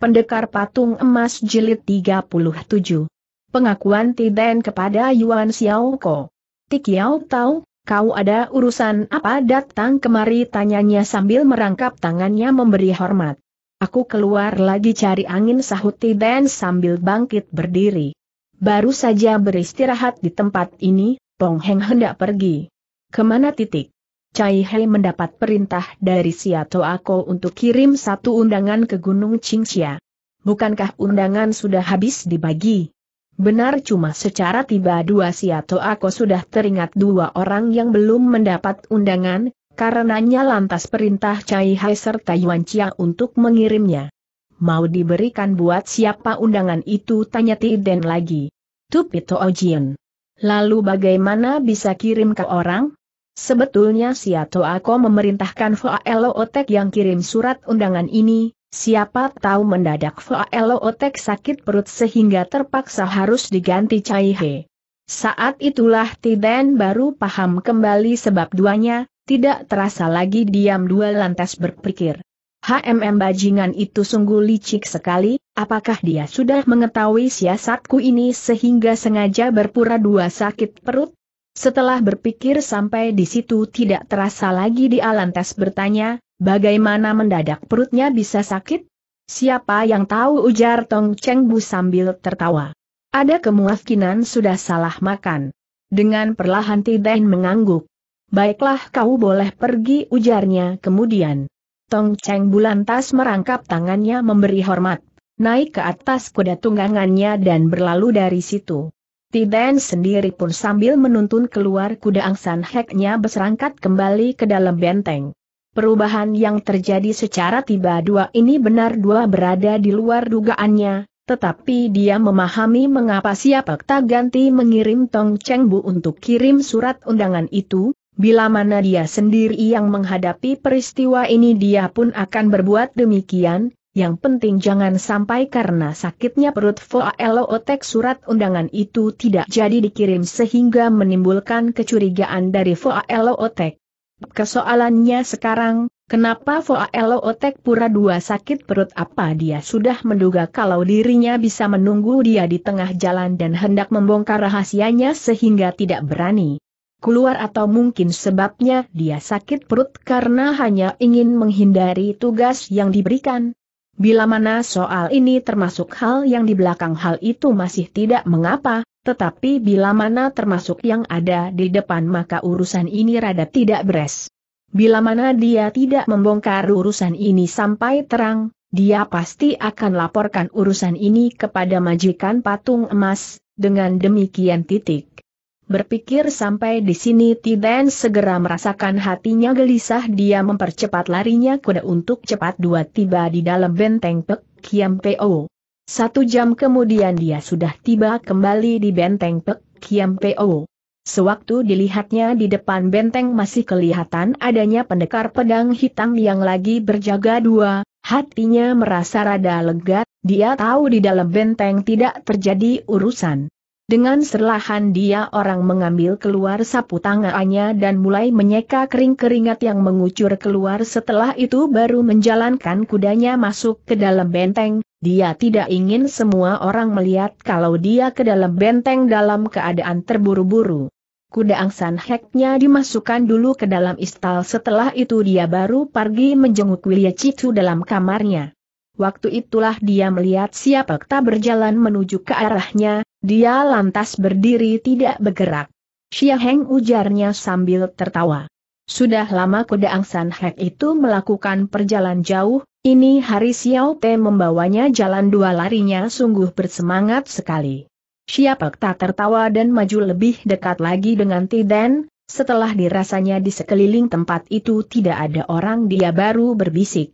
Pendekar Patung Emas Jilid 37. Pengakuan Tiden kepada Yuan Xiaoko. Tik Yao tahu, kau ada urusan apa datang kemari tanyanya sambil merangkap tangannya memberi hormat. Aku keluar lagi cari angin sahut Tiden sambil bangkit berdiri. Baru saja beristirahat di tempat ini, Pong Heng hendak pergi. Kemana titik? Cai Hei mendapat perintah dari Siato Ako untuk kirim satu undangan ke Gunung Qingxia. Bukankah undangan sudah habis dibagi? Benar cuma secara tiba dua Siato Ako sudah teringat dua orang yang belum mendapat undangan, karenanya lantas perintah Cai Hai serta Yuan Chia untuk mengirimnya. Mau diberikan buat siapa undangan itu tanya Tiden lagi. Tupito Ojian. Lalu bagaimana bisa kirim ke orang? Sebetulnya Siato Ako memerintahkan Elo Otek yang kirim surat undangan ini, siapa tahu mendadak Elo Otek sakit perut sehingga terpaksa harus diganti Caihe. Saat itulah Tiden baru paham kembali sebab duanya, tidak terasa lagi diam dua lantas berpikir. HMM bajingan itu sungguh licik sekali, apakah dia sudah mengetahui siasatku ini sehingga sengaja berpura dua sakit perut? Setelah berpikir sampai di situ tidak terasa lagi Di Alantes bertanya, bagaimana mendadak perutnya bisa sakit? Siapa yang tahu ujar Tong Cheng Bu sambil tertawa. Ada kemungkinan sudah salah makan. Dengan perlahan Tidain mengangguk. Baiklah kau boleh pergi ujarnya kemudian. Tong Cheng Bu lantas merangkap tangannya memberi hormat, naik ke atas kuda tunggangannya dan berlalu dari situ. Tiben sendiri pun sambil menuntun keluar kuda angsan heknya berserangkat kembali ke dalam benteng. Perubahan yang terjadi secara tiba-dua ini benar dua berada di luar dugaannya, tetapi dia memahami mengapa siapa tak ganti mengirim Tong Cheng Bu untuk kirim surat undangan itu, bila mana dia sendiri yang menghadapi peristiwa ini dia pun akan berbuat demikian, yang penting jangan sampai karena sakitnya perut otek surat undangan itu tidak jadi dikirim sehingga menimbulkan kecurigaan dari otek. Kesoalannya sekarang, kenapa otek pura dua sakit perut apa dia sudah menduga kalau dirinya bisa menunggu dia di tengah jalan dan hendak membongkar rahasianya sehingga tidak berani keluar atau mungkin sebabnya dia sakit perut karena hanya ingin menghindari tugas yang diberikan, Bila mana soal ini termasuk hal yang di belakang hal itu masih tidak mengapa, tetapi bila mana termasuk yang ada di depan maka urusan ini rada tidak beres. Bila mana dia tidak membongkar urusan ini sampai terang, dia pasti akan laporkan urusan ini kepada majikan patung emas, dengan demikian titik. Berpikir sampai di sini Tiden segera merasakan hatinya gelisah dia mempercepat larinya kuda untuk cepat dua tiba di dalam benteng Pek Kiam Po. Satu jam kemudian dia sudah tiba kembali di benteng Pek Kiam Po. Sewaktu dilihatnya di depan benteng masih kelihatan adanya pendekar pedang hitam yang lagi berjaga dua, hatinya merasa rada lega, dia tahu di dalam benteng tidak terjadi urusan. Dengan serlahan dia orang mengambil keluar sapu tangannya dan mulai menyeka kering-keringat yang mengucur keluar setelah itu baru menjalankan kudanya masuk ke dalam benteng, dia tidak ingin semua orang melihat kalau dia ke dalam benteng dalam keadaan terburu-buru. Kuda angsan heknya dimasukkan dulu ke dalam istal setelah itu dia baru pergi menjenguk Wilya Cicu dalam kamarnya. Waktu itulah dia melihat siapa berjalan menuju ke arahnya, dia lantas berdiri tidak bergerak. Xia Heng ujarnya sambil tertawa. Sudah lama kuda Angsan Hek itu melakukan perjalanan jauh, ini hari Xiao Te membawanya jalan dua larinya sungguh bersemangat sekali. Xia Pek tak tertawa dan maju lebih dekat lagi dengan Tiden, setelah dirasanya di sekeliling tempat itu tidak ada orang dia baru berbisik.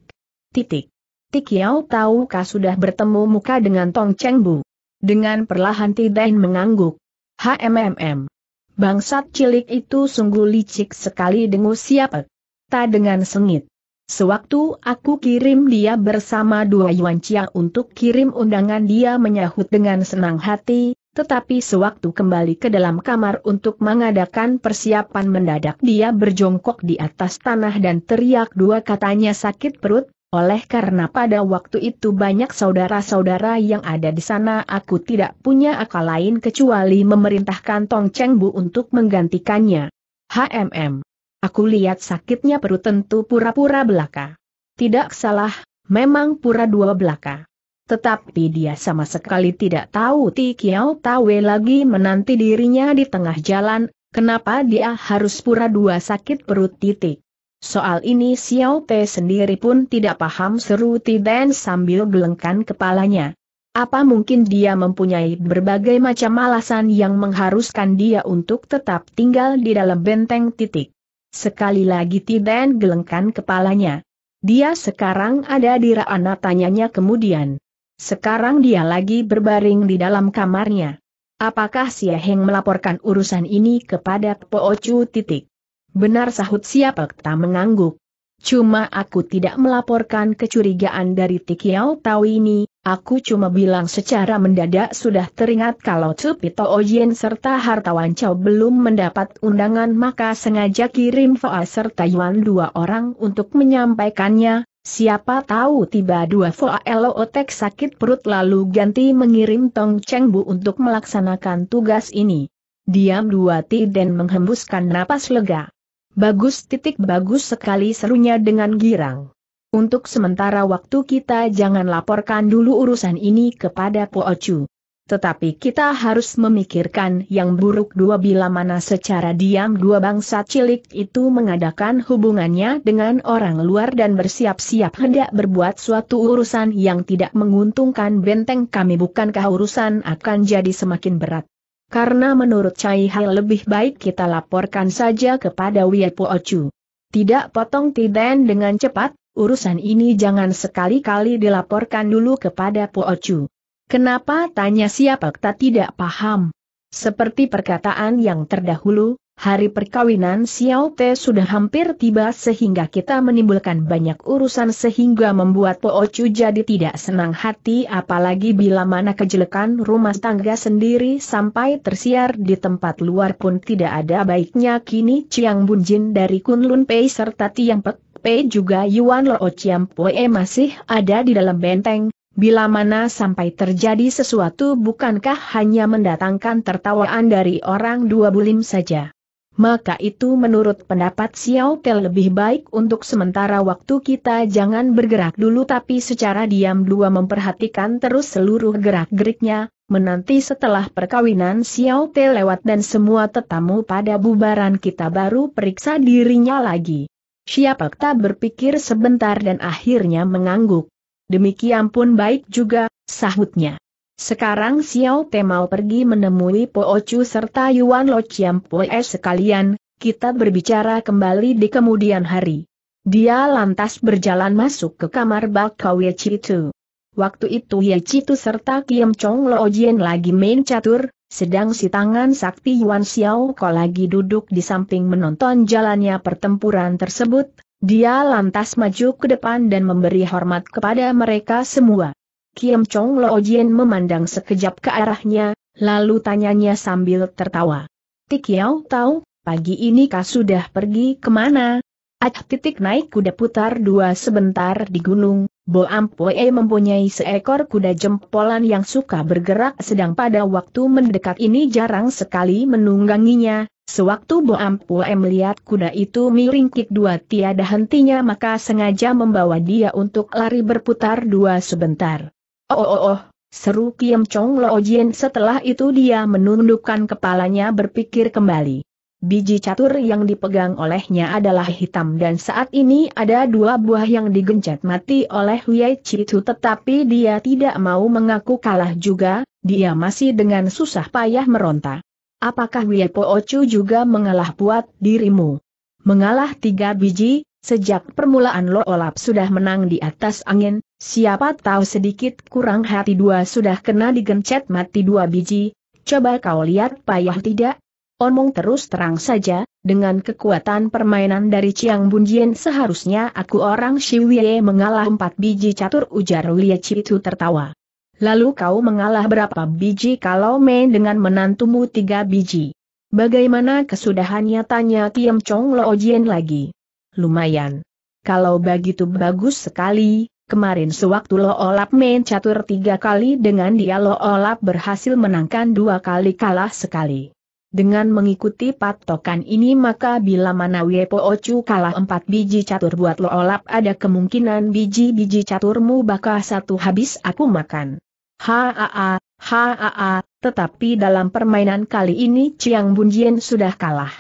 Titik. Tikiao tahu tahukah sudah bertemu muka dengan Tong Cheng Bu? Dengan perlahan Tidain mengangguk. HMMM. Bangsat cilik itu sungguh licik sekali dengus siapa. Eh. Tak dengan sengit. Sewaktu aku kirim dia bersama dua Yuan Cia untuk kirim undangan dia menyahut dengan senang hati, tetapi sewaktu kembali ke dalam kamar untuk mengadakan persiapan mendadak dia berjongkok di atas tanah dan teriak dua katanya sakit perut, oleh karena pada waktu itu banyak saudara-saudara yang ada di sana aku tidak punya akal lain kecuali memerintahkan Tong Cheng Bu untuk menggantikannya. HMM. Aku lihat sakitnya perut tentu pura-pura belaka. Tidak salah, memang pura dua belaka. Tetapi dia sama sekali tidak tahu Ti Kiao Tawe lagi menanti dirinya di tengah jalan, kenapa dia harus pura dua sakit perut titik. Soal ini Xiao Pei sendiri pun tidak paham seru Tiden sambil gelengkan kepalanya. Apa mungkin dia mempunyai berbagai macam alasan yang mengharuskan dia untuk tetap tinggal di dalam benteng titik. Sekali lagi Tiden gelengkan kepalanya. Dia sekarang ada di Raana tanyanya kemudian. Sekarang dia lagi berbaring di dalam kamarnya. Apakah si Heng melaporkan urusan ini kepada Po Ocu titik? Benar sahut siapa, tak mengangguk. Cuma aku tidak melaporkan kecurigaan dari Tikiao Tau ini, aku cuma bilang secara mendadak sudah teringat kalau Cepito Oyen serta hartawan Chow belum mendapat undangan maka sengaja kirim Foa serta Yuan dua orang untuk menyampaikannya, Siapa tahu tiba dua Foa Otek sakit perut lalu ganti mengirim Tong Cheng Bu untuk melaksanakan tugas ini. Diam dua Ti dan menghembuskan napas lega. Bagus titik bagus sekali serunya dengan girang. Untuk sementara waktu kita jangan laporkan dulu urusan ini kepada Po Ocu. Tetapi kita harus memikirkan yang buruk dua bila mana secara diam dua bangsa cilik itu mengadakan hubungannya dengan orang luar dan bersiap-siap hendak berbuat suatu urusan yang tidak menguntungkan benteng kami bukankah urusan akan jadi semakin berat karena menurut Cai Hai lebih baik kita laporkan saja kepada Wei Po Chu. Tidak potong Tiden dengan cepat, urusan ini jangan sekali-kali dilaporkan dulu kepada Po Chu. Kenapa tanya siapa kita tidak paham? Seperti perkataan yang terdahulu, Hari perkawinan Xiao Te sudah hampir tiba sehingga kita menimbulkan banyak urusan sehingga membuat Po Chu jadi tidak senang hati apalagi bila mana kejelekan rumah tangga sendiri sampai tersiar di tempat luar pun tidak ada baiknya kini Chiang Bunjin dari Kunlun Pei serta Tiang Pek Pei juga Yuan Lo Chiang Poe masih ada di dalam benteng, Bila mana sampai terjadi sesuatu bukankah hanya mendatangkan tertawaan dari orang dua bulim saja maka itu menurut pendapat Xiao Tel, lebih baik untuk sementara waktu kita jangan bergerak dulu tapi secara diam dua memperhatikan terus seluruh gerak-geriknya, menanti setelah perkawinan Xiao Tel lewat dan semua tetamu pada bubaran kita baru periksa dirinya lagi. Siapa tak berpikir sebentar dan akhirnya mengangguk. Demikian pun baik juga, sahutnya. Sekarang Xiao Te mau pergi menemui Po Ocu serta Yuan Lo Chiam Poe sekalian, kita berbicara kembali di kemudian hari. Dia lantas berjalan masuk ke kamar Bakau Ye Chitu. Waktu itu Ye Chitu serta Kiam Chong Lo Jian lagi main catur, sedang si tangan sakti Yuan Xiao Ko lagi duduk di samping menonton jalannya pertempuran tersebut, dia lantas maju ke depan dan memberi hormat kepada mereka semua. Kiem Chong Lo Jien memandang sekejap ke arahnya, lalu tanyanya sambil tertawa. Tik Yao tahu, pagi ini kau sudah pergi kemana? Ac titik naik kuda putar dua sebentar di gunung, Bo Ampue mempunyai seekor kuda jempolan yang suka bergerak sedang pada waktu mendekat ini jarang sekali menungganginya, Sewaktu Boam Ampue melihat kuda itu miring kik dua tiada hentinya maka sengaja membawa dia untuk lari berputar dua sebentar. Oh oh oh, seru Kiam Chong Lo Jien setelah itu dia menundukkan kepalanya berpikir kembali. Biji catur yang dipegang olehnya adalah hitam dan saat ini ada dua buah yang digencet mati oleh Wei Chitu tetapi dia tidak mau mengaku kalah juga, dia masih dengan susah payah meronta. Apakah Wei Ocu juga mengalah buat dirimu? Mengalah tiga biji, Sejak permulaan Lo Olap sudah menang di atas angin, siapa tahu sedikit kurang hati dua sudah kena digencet mati dua biji, coba kau lihat payah tidak? Omong terus terang saja, dengan kekuatan permainan dari Chiang Jien seharusnya aku orang Shiwie mengalah empat biji catur ujar Lia itu tertawa. Lalu kau mengalah berapa biji kalau main dengan menantumu tiga biji? Bagaimana kesudahannya tanya Tiam Chong Lo Jien lagi lumayan. Kalau begitu bagus sekali, kemarin sewaktu Lo Olap main catur tiga kali dengan dia Lo Olap berhasil menangkan dua kali kalah sekali. Dengan mengikuti patokan ini maka bila mana Wiepo Ocu kalah empat biji catur buat lo olap ada kemungkinan biji-biji caturmu bakal satu habis aku makan. Haa, haa, tetapi dalam permainan kali ini Chiang Bunjian sudah kalah.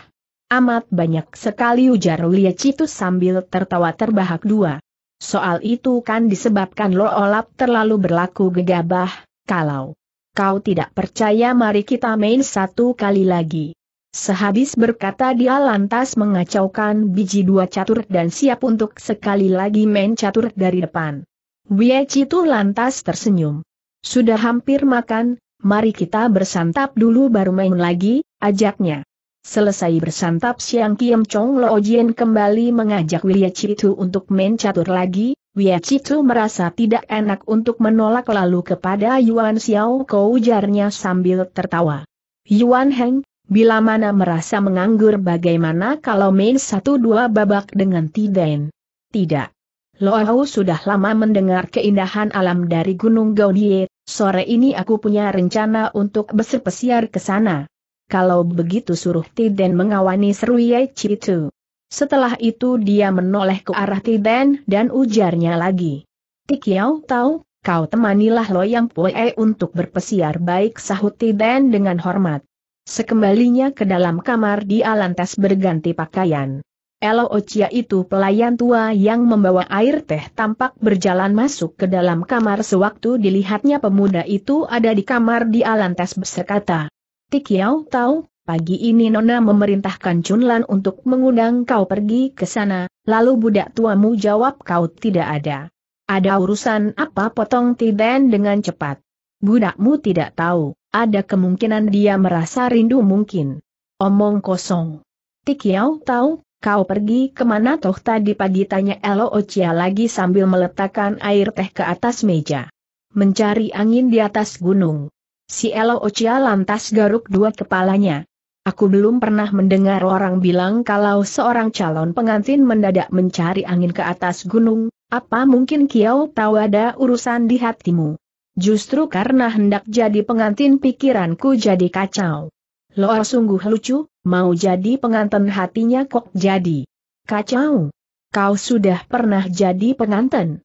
Amat banyak sekali ujar Lia Citu sambil tertawa terbahak dua. Soal itu kan disebabkan Lo Olap terlalu berlaku gegabah, kalau kau tidak percaya mari kita main satu kali lagi. Sehabis berkata dia lantas mengacaukan biji dua catur dan siap untuk sekali lagi main catur dari depan. Wie Citu lantas tersenyum. Sudah hampir makan, mari kita bersantap dulu baru main lagi, ajaknya. Selesai bersantap siang Kiam Chong Lo Jien kembali mengajak Wia Chitu untuk main catur lagi, Wia Chitu merasa tidak enak untuk menolak lalu kepada Yuan Xiao Kau ujarnya sambil tertawa. Yuan Heng, bila mana merasa menganggur bagaimana kalau main satu dua babak dengan Tiden? Tidak. Loau sudah lama mendengar keindahan alam dari Gunung Gaudie, sore ini aku punya rencana untuk bersepesiar ke sana kalau begitu suruh Tiden mengawani Seru Ye Chitu. Setelah itu dia menoleh ke arah Tiden dan ujarnya lagi. Tik Yau tahu, kau temanilah Loyang Pue untuk berpesiar baik sahut Tiden dengan hormat. Sekembalinya ke dalam kamar dia lantas berganti pakaian. Elo Ochia itu pelayan tua yang membawa air teh tampak berjalan masuk ke dalam kamar sewaktu dilihatnya pemuda itu ada di kamar dia lantas bersekata. Tikiao tahu, pagi ini Nona memerintahkan Chunlan untuk mengundang kau pergi ke sana, lalu budak tuamu jawab kau tidak ada. Ada urusan apa potong Tiden dengan cepat. Budakmu tidak tahu, ada kemungkinan dia merasa rindu mungkin. Omong kosong. Tikiao tahu, kau pergi kemana toh tadi pagi tanya Elo Ochia lagi sambil meletakkan air teh ke atas meja. Mencari angin di atas gunung. Si Elo Ocia lantas garuk dua kepalanya. Aku belum pernah mendengar orang bilang kalau seorang calon pengantin mendadak mencari angin ke atas gunung, apa mungkin Kiau tahu ada urusan di hatimu? Justru karena hendak jadi pengantin pikiranku jadi kacau. Lo sungguh lucu, mau jadi pengantin hatinya kok jadi. Kacau. Kau sudah pernah jadi pengantin?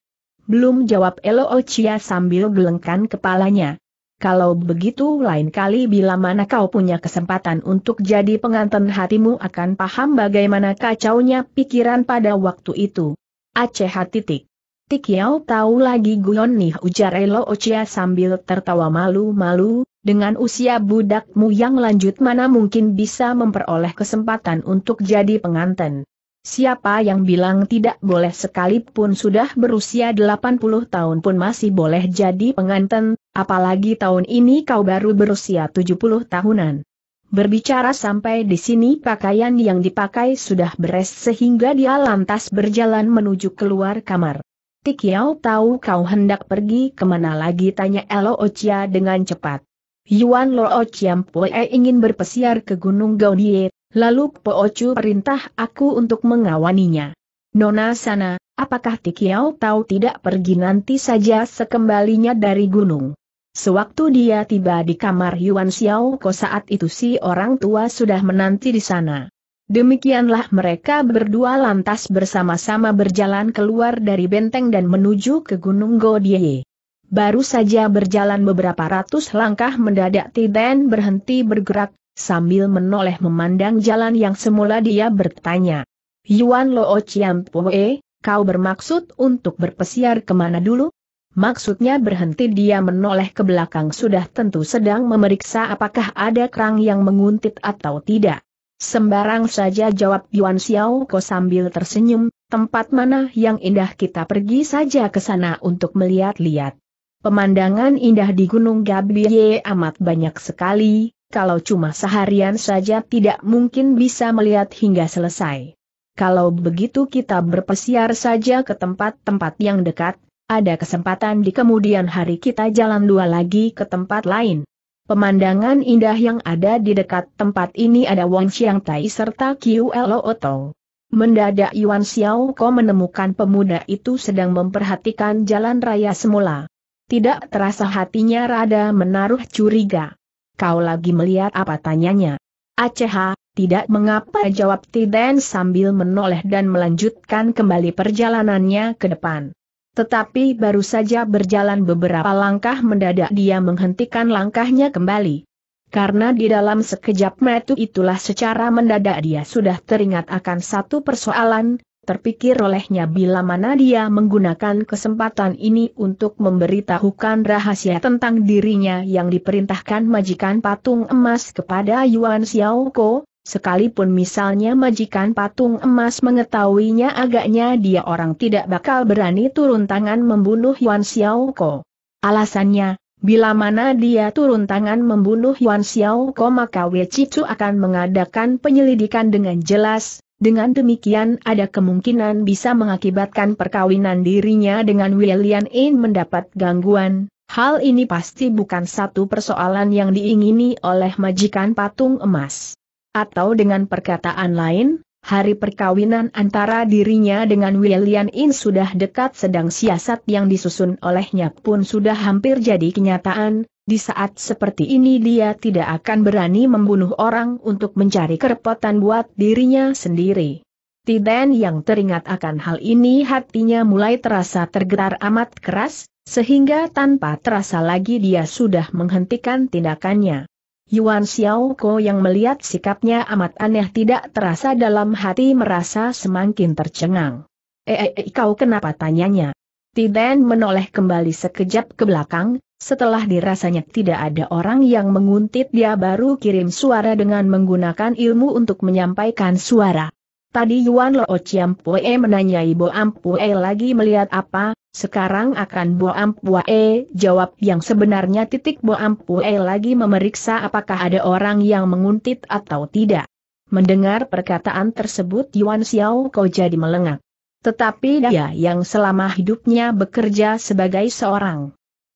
Belum jawab Elo Ochia sambil gelengkan kepalanya. Kalau begitu lain kali bila mana kau punya kesempatan untuk jadi pengantin hatimu akan paham bagaimana kacaunya pikiran pada waktu itu. Aceh titik. Tik Yau tahu lagi Guyon Nih ujar Elo Ochia sambil tertawa malu-malu, dengan usia budakmu yang lanjut mana mungkin bisa memperoleh kesempatan untuk jadi pengantin. Siapa yang bilang tidak boleh sekalipun sudah berusia 80 tahun pun masih boleh jadi pengantin, Apalagi tahun ini kau baru berusia 70 tahunan. Berbicara sampai di sini pakaian yang dipakai sudah beres sehingga dia lantas berjalan menuju keluar kamar. Tikiao tahu kau hendak pergi kemana lagi tanya Elo Ochia dengan cepat. Yuan Lo Ochiam Poe ingin berpesiar ke Gunung Gaudie, lalu Po perintah aku untuk mengawaninya. Nona sana, apakah Tikiao tahu tidak pergi nanti saja sekembalinya dari gunung? Sewaktu dia tiba di kamar Yuan Xiao Ko saat itu si orang tua sudah menanti di sana. Demikianlah mereka berdua lantas bersama-sama berjalan keluar dari benteng dan menuju ke Gunung Godie. Baru saja berjalan beberapa ratus langkah mendadak Tiden berhenti bergerak, sambil menoleh memandang jalan yang semula dia bertanya. Yuan Loo Chiam E, kau bermaksud untuk berpesiar kemana dulu? Maksudnya berhenti dia menoleh ke belakang sudah tentu sedang memeriksa apakah ada kerang yang menguntit atau tidak. Sembarang saja jawab Yuan Xiao Ko sambil tersenyum, tempat mana yang indah kita pergi saja ke sana untuk melihat-lihat. Pemandangan indah di Gunung Gabiye amat banyak sekali, kalau cuma seharian saja tidak mungkin bisa melihat hingga selesai. Kalau begitu kita berpesiar saja ke tempat-tempat yang dekat, ada kesempatan di kemudian hari kita jalan dua lagi ke tempat lain. Pemandangan indah yang ada di dekat tempat ini ada Wang Xiang Tai serta Lo Oto. Mendadak Yuan Xiao Ko menemukan pemuda itu sedang memperhatikan jalan raya semula. Tidak terasa hatinya rada menaruh curiga. Kau lagi melihat apa tanyanya? Aceh, ah. tidak mengapa jawab Tiden sambil menoleh dan melanjutkan kembali perjalanannya ke depan. Tetapi baru saja berjalan beberapa langkah mendadak dia menghentikan langkahnya kembali. Karena di dalam sekejap metu itulah secara mendadak dia sudah teringat akan satu persoalan, terpikir olehnya bila mana dia menggunakan kesempatan ini untuk memberitahukan rahasia tentang dirinya yang diperintahkan majikan patung emas kepada Yuan Xiaoko, Sekalipun misalnya majikan patung emas mengetahuinya agaknya dia orang tidak bakal berani turun tangan membunuh Yuan Xiao Ko. Alasannya, bila mana dia turun tangan membunuh Yuan Xiao Ko maka Wei Cicu akan mengadakan penyelidikan dengan jelas, dengan demikian ada kemungkinan bisa mengakibatkan perkawinan dirinya dengan William In mendapat gangguan. Hal ini pasti bukan satu persoalan yang diingini oleh majikan patung emas. Atau dengan perkataan lain, hari perkawinan antara dirinya dengan William In sudah dekat sedang siasat yang disusun olehnya pun sudah hampir jadi kenyataan, di saat seperti ini dia tidak akan berani membunuh orang untuk mencari kerepotan buat dirinya sendiri. Tiden yang teringat akan hal ini hatinya mulai terasa tergetar amat keras, sehingga tanpa terasa lagi dia sudah menghentikan tindakannya. Yuan Xiaoko yang melihat sikapnya amat aneh tidak terasa dalam hati merasa semakin tercengang. Eh, eh, eh kau kenapa tanyanya? Tiden menoleh kembali sekejap ke belakang, setelah dirasanya tidak ada orang yang menguntit dia baru kirim suara dengan menggunakan ilmu untuk menyampaikan suara. Tadi Yuan Lo Chiam Pue menanyai Bo Am Pue lagi melihat apa, sekarang akan Boam Pue, jawab yang sebenarnya titik Boam Pue lagi memeriksa apakah ada orang yang menguntit atau tidak. Mendengar perkataan tersebut Yuan Xiao kau jadi melengak. Tetapi dia yang selama hidupnya bekerja sebagai seorang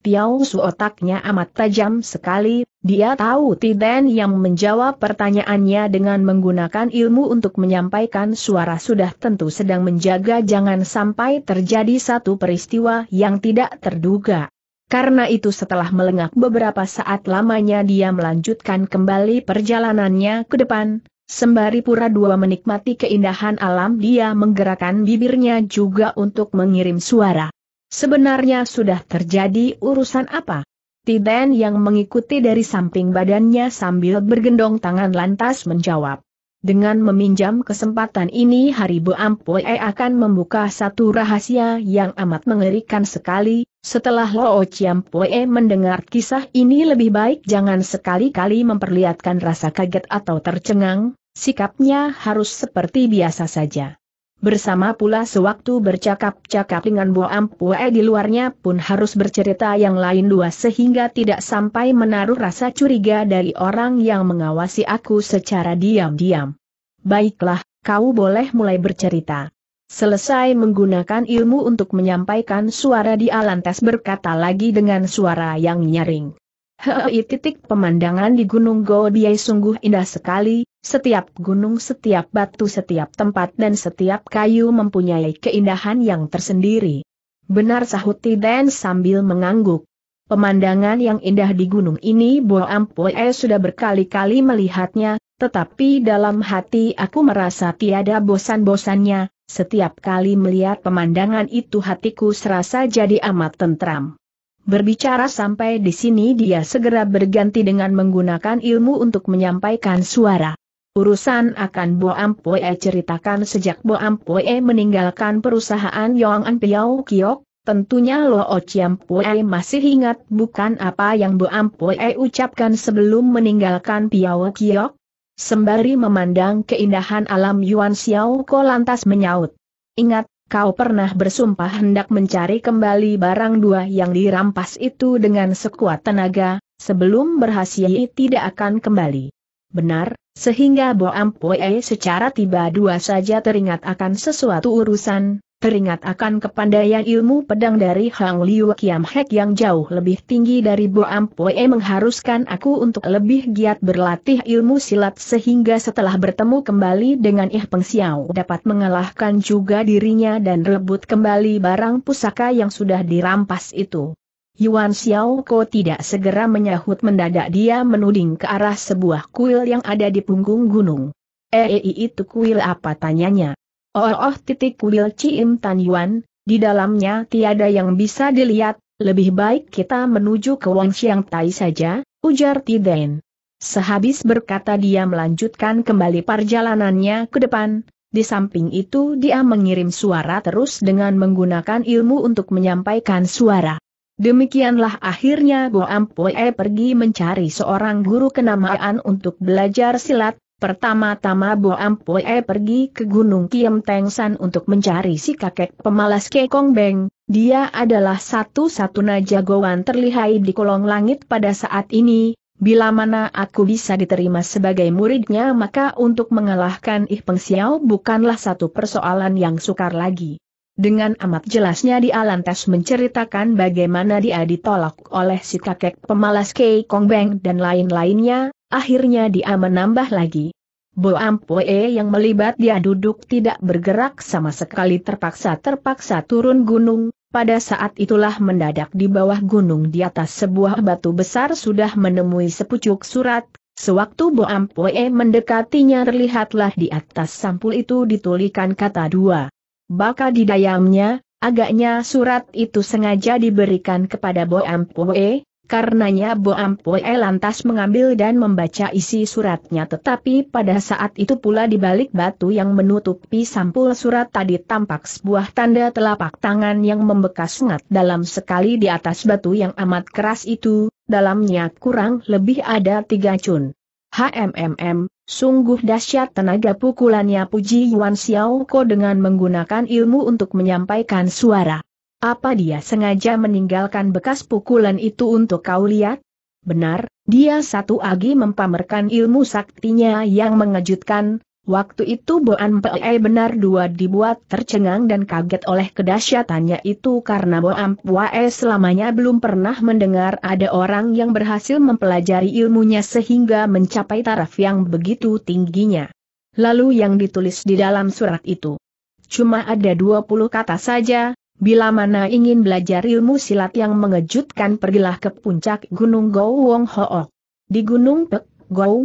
Piao Su otaknya amat tajam sekali, dia tahu Tiden yang menjawab pertanyaannya dengan menggunakan ilmu untuk menyampaikan suara sudah tentu sedang menjaga jangan sampai terjadi satu peristiwa yang tidak terduga. Karena itu setelah melengak beberapa saat lamanya dia melanjutkan kembali perjalanannya ke depan, sembari pura-dua menikmati keindahan alam dia menggerakkan bibirnya juga untuk mengirim suara. Sebenarnya sudah terjadi urusan apa? Tiden yang mengikuti dari samping badannya sambil bergendong tangan lantas menjawab. Dengan meminjam kesempatan ini hari Haribo Ampoe akan membuka satu rahasia yang amat mengerikan sekali, setelah Loo Chiampue mendengar kisah ini lebih baik jangan sekali-kali memperlihatkan rasa kaget atau tercengang, sikapnya harus seperti biasa saja. Bersama pula sewaktu bercakap-cakap dengan Bu Ampue di luarnya pun harus bercerita yang lain dua sehingga tidak sampai menaruh rasa curiga dari orang yang mengawasi aku secara diam-diam. Baiklah, kau boleh mulai bercerita. Selesai menggunakan ilmu untuk menyampaikan suara di Alantes berkata lagi dengan suara yang nyaring. Hei titik pemandangan di Gunung Gobiai sungguh indah sekali, setiap gunung, setiap batu, setiap tempat dan setiap kayu mempunyai keindahan yang tersendiri. Benar sahut Tiden sambil mengangguk. Pemandangan yang indah di gunung ini Bo Ampue eh, sudah berkali-kali melihatnya, tetapi dalam hati aku merasa tiada bosan-bosannya, setiap kali melihat pemandangan itu hatiku serasa jadi amat tentram. Berbicara sampai di sini dia segera berganti dengan menggunakan ilmu untuk menyampaikan suara. Urusan akan Bo Ampue ceritakan sejak Bo Ampue meninggalkan perusahaan Yong An Piao Kiok, tentunya Lo Chiam Pue masih ingat bukan apa yang Bo Ampue ucapkan sebelum meninggalkan Piao Kiok? Sembari memandang keindahan alam Yuan Xiao Ko lantas menyaut. Ingat, kau pernah bersumpah hendak mencari kembali barang dua yang dirampas itu dengan sekuat tenaga, sebelum berhasil tidak akan kembali. Benar, sehingga Bo Ampoe secara tiba dua saja teringat akan sesuatu urusan, teringat akan kepandaian ilmu pedang dari Hang Liu Kiam Hek yang jauh lebih tinggi dari Bo Ampoe mengharuskan aku untuk lebih giat berlatih ilmu silat sehingga setelah bertemu kembali dengan Ih Peng Xiao dapat mengalahkan juga dirinya dan rebut kembali barang pusaka yang sudah dirampas itu. Yuan Xiao ko tidak segera menyahut mendadak dia menuding ke arah sebuah kuil yang ada di punggung gunung. Ei itu kuil apa tanyanya? Oh oh titik kuil Ciim Tan Yuan, di dalamnya tiada yang bisa dilihat, lebih baik kita menuju ke Wang Xiang Tai saja, ujar Tiden. Sehabis berkata dia melanjutkan kembali perjalanannya ke depan, di samping itu dia mengirim suara terus dengan menggunakan ilmu untuk menyampaikan suara. Demikianlah akhirnya Go Ampoe pergi mencari seorang guru kenamaan untuk belajar silat, Pertama-tama Bo Ampoe pergi ke Gunung Kiem Teng San untuk mencari si kakek pemalas Kekong Beng. Dia adalah satu-satunya jagoan terlihai di kolong langit pada saat ini. Bila mana aku bisa diterima sebagai muridnya maka untuk mengalahkan Ih Peng Xiao bukanlah satu persoalan yang sukar lagi. Dengan amat jelasnya dia lantas menceritakan bagaimana dia ditolak oleh si kakek pemalas Kei Kong Beng dan lain-lainnya, akhirnya dia menambah lagi. Bo Ampoe yang melibat dia duduk tidak bergerak sama sekali terpaksa-terpaksa turun gunung, pada saat itulah mendadak di bawah gunung di atas sebuah batu besar sudah menemui sepucuk surat, Sewaktu Bo Ampoe mendekatinya terlihatlah di atas sampul itu ditulikan kata dua. Baka didayamnya, agaknya surat itu sengaja diberikan kepada Bo Ampue, karenanya Bo Ampue lantas mengambil dan membaca isi suratnya tetapi pada saat itu pula di balik batu yang menutupi sampul surat tadi tampak sebuah tanda telapak tangan yang membekas ngat dalam sekali di atas batu yang amat keras itu, dalamnya kurang lebih ada tiga cun. HMMM, sungguh dahsyat tenaga pukulannya puji Yuan Xiao Ko dengan menggunakan ilmu untuk menyampaikan suara. Apa dia sengaja meninggalkan bekas pukulan itu untuk kau lihat? Benar, dia satu agi mempamerkan ilmu saktinya yang mengejutkan, Waktu itu Boan Pei benar dua dibuat tercengang dan kaget oleh kedahsyatannya itu karena Boan Pei selamanya belum pernah mendengar ada orang yang berhasil mempelajari ilmunya sehingga mencapai taraf yang begitu tingginya. Lalu yang ditulis di dalam surat itu. Cuma ada 20 kata saja, Bila mana ingin belajar ilmu silat yang mengejutkan pergilah ke puncak Gunung Gowong Hoo. Di Gunung Pek,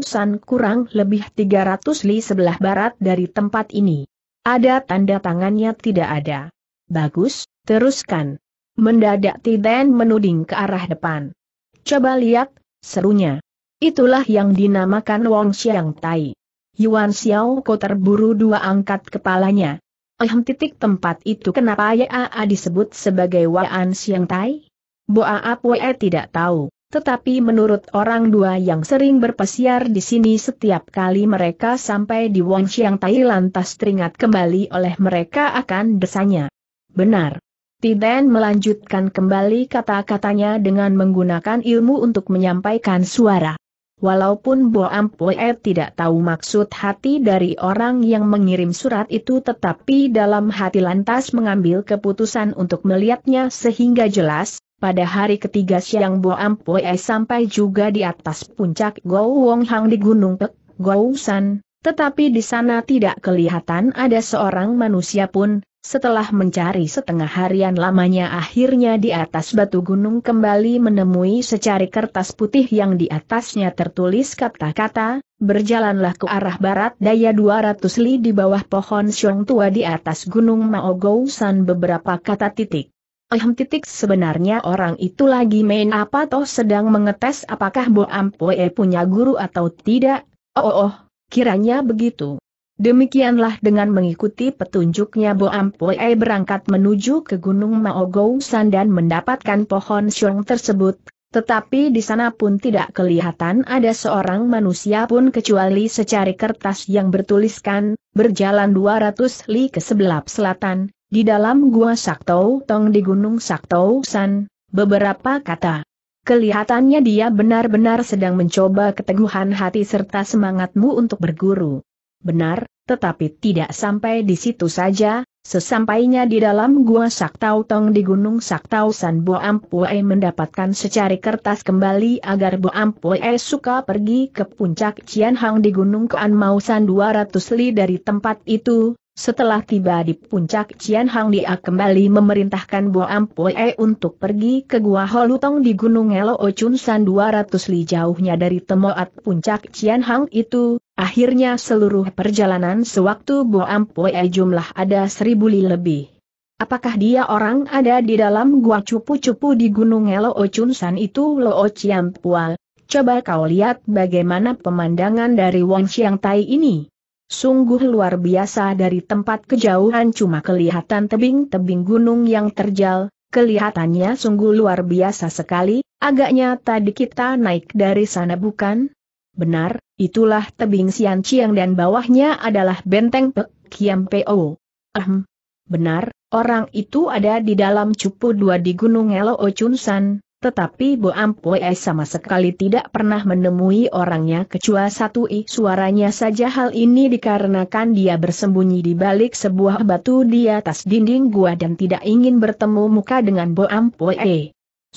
San kurang lebih 300 li sebelah barat dari tempat ini. Ada tanda tangannya tidak ada. Bagus, teruskan. Mendadak Tiden menuding ke arah depan. Coba lihat, serunya. Itulah yang dinamakan Wong Xiang Tai. Yuan Xiao Ko terburu dua angkat kepalanya. Ehm titik tempat itu kenapa Yaa disebut sebagai Wang Xiang Tai? Boa Apwe tidak tahu. Tetapi menurut orang dua yang sering berpesiar di sini setiap kali mereka sampai di Wonxiang Tai lantas teringat kembali oleh mereka akan desanya. Benar. Tiden melanjutkan kembali kata-katanya dengan menggunakan ilmu untuk menyampaikan suara. Walaupun Bo Ampue tidak tahu maksud hati dari orang yang mengirim surat itu tetapi dalam hati lantas mengambil keputusan untuk melihatnya sehingga jelas, pada hari ketiga siang Bo Ampue sampai juga di atas puncak Gou Wong Hang di Gunung Pek, Gou San, tetapi di sana tidak kelihatan ada seorang manusia pun, setelah mencari setengah harian lamanya akhirnya di atas batu gunung kembali menemui secari kertas putih yang di atasnya tertulis kata-kata, berjalanlah ke arah barat daya 200 li di bawah pohon siong tua di atas gunung Maogousan beberapa kata titik. Ehem titik sebenarnya orang itu lagi main apa toh sedang mengetes apakah Bo Ampue punya guru atau tidak? Oh, oh, oh kiranya begitu. Demikianlah dengan mengikuti petunjuknya Bo Ampue berangkat menuju ke Gunung Maogousan dan mendapatkan pohon siung tersebut, tetapi di sana pun tidak kelihatan ada seorang manusia pun kecuali secari kertas yang bertuliskan, berjalan 200 li ke sebelah selatan, di dalam gua Sakto Tong di Gunung Sakto San, beberapa kata. Kelihatannya dia benar-benar sedang mencoba keteguhan hati serta semangatmu untuk berguru. Benar, tetapi tidak sampai di situ saja, sesampainya di dalam gua Saktau Tong di Gunung Saktau San Bo Ampue mendapatkan secari kertas kembali agar Bo Ampue suka pergi ke puncak Cianhang di Gunung Kuan Mausan 200 li dari tempat itu, setelah tiba di puncak Cian Hang dia kembali memerintahkan Bo Ampue untuk pergi ke Gua Holutong di Gunung Elo Chunsan 200 li jauhnya dari temuat puncak Cian Hang itu, akhirnya seluruh perjalanan sewaktu Bo Ampue jumlah ada seribu li lebih. Apakah dia orang ada di dalam gua cupu-cupu di Gunung Elo Ochunsan itu Lo Chiampual? Coba kau lihat bagaimana pemandangan dari Wang Chiang Tai ini. Sungguh luar biasa dari tempat kejauhan cuma kelihatan tebing-tebing gunung yang terjal, kelihatannya sungguh luar biasa sekali, agaknya tadi kita naik dari sana bukan? Benar, itulah tebing Sianciang dan bawahnya adalah benteng Pe Kiam Po. Ahem. Benar, orang itu ada di dalam cupu dua di Gunung Elo Ochunsan. Tetapi Bo Ampue sama sekali tidak pernah menemui orangnya kecuali satu i suaranya saja hal ini dikarenakan dia bersembunyi di balik sebuah batu di atas dinding gua dan tidak ingin bertemu muka dengan Bo Ampue.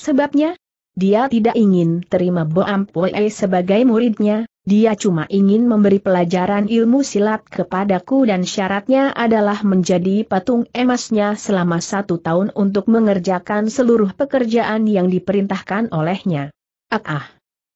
Sebabnya, dia tidak ingin terima Bo Ampue sebagai muridnya, dia cuma ingin memberi pelajaran ilmu silat kepadaku dan syaratnya adalah menjadi patung emasnya selama satu tahun untuk mengerjakan seluruh pekerjaan yang diperintahkan olehnya. Ah ah.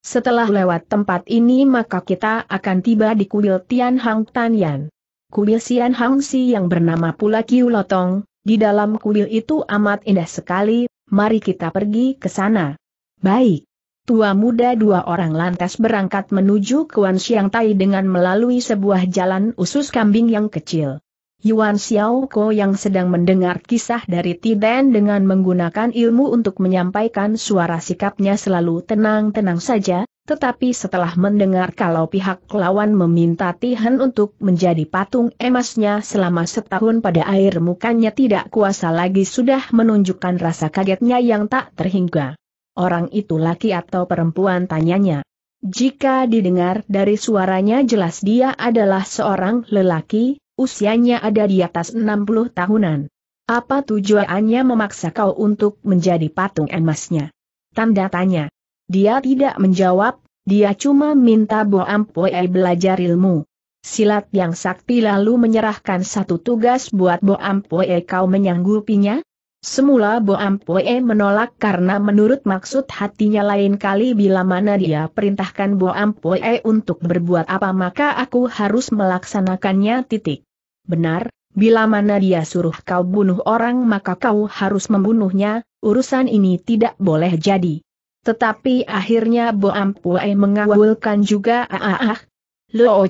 Setelah lewat tempat ini maka kita akan tiba di kuil Tian Hang Tanyan. Kuil Sian Hang Si yang bernama pula Kiu Lotong, di dalam kuil itu amat indah sekali, mari kita pergi ke sana. Baik tua muda dua orang lantas berangkat menuju Kuan Siang Tai dengan melalui sebuah jalan usus kambing yang kecil. Yuan Xiao Ko yang sedang mendengar kisah dari Tiden dengan menggunakan ilmu untuk menyampaikan suara sikapnya selalu tenang-tenang saja, tetapi setelah mendengar kalau pihak lawan meminta Tihen untuk menjadi patung emasnya selama setahun pada air mukanya tidak kuasa lagi sudah menunjukkan rasa kagetnya yang tak terhingga. Orang itu laki atau perempuan tanyanya. Jika didengar dari suaranya jelas dia adalah seorang lelaki, usianya ada di atas 60 tahunan. Apa tujuannya memaksa kau untuk menjadi patung emasnya? Tanda tanya. Dia tidak menjawab, dia cuma minta Bo Ampoe belajar ilmu. Silat yang sakti lalu menyerahkan satu tugas buat Bo Ampoe kau menyanggupinya? Semula Boam Pue menolak karena menurut maksud hatinya lain kali bila mana dia perintahkan Boam Pue untuk berbuat apa maka aku harus melaksanakannya titik. Benar, bila mana dia suruh kau bunuh orang maka kau harus membunuhnya, urusan ini tidak boleh jadi. Tetapi akhirnya Boam Pue mengawulkan juga ah ah ah.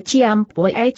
Chiam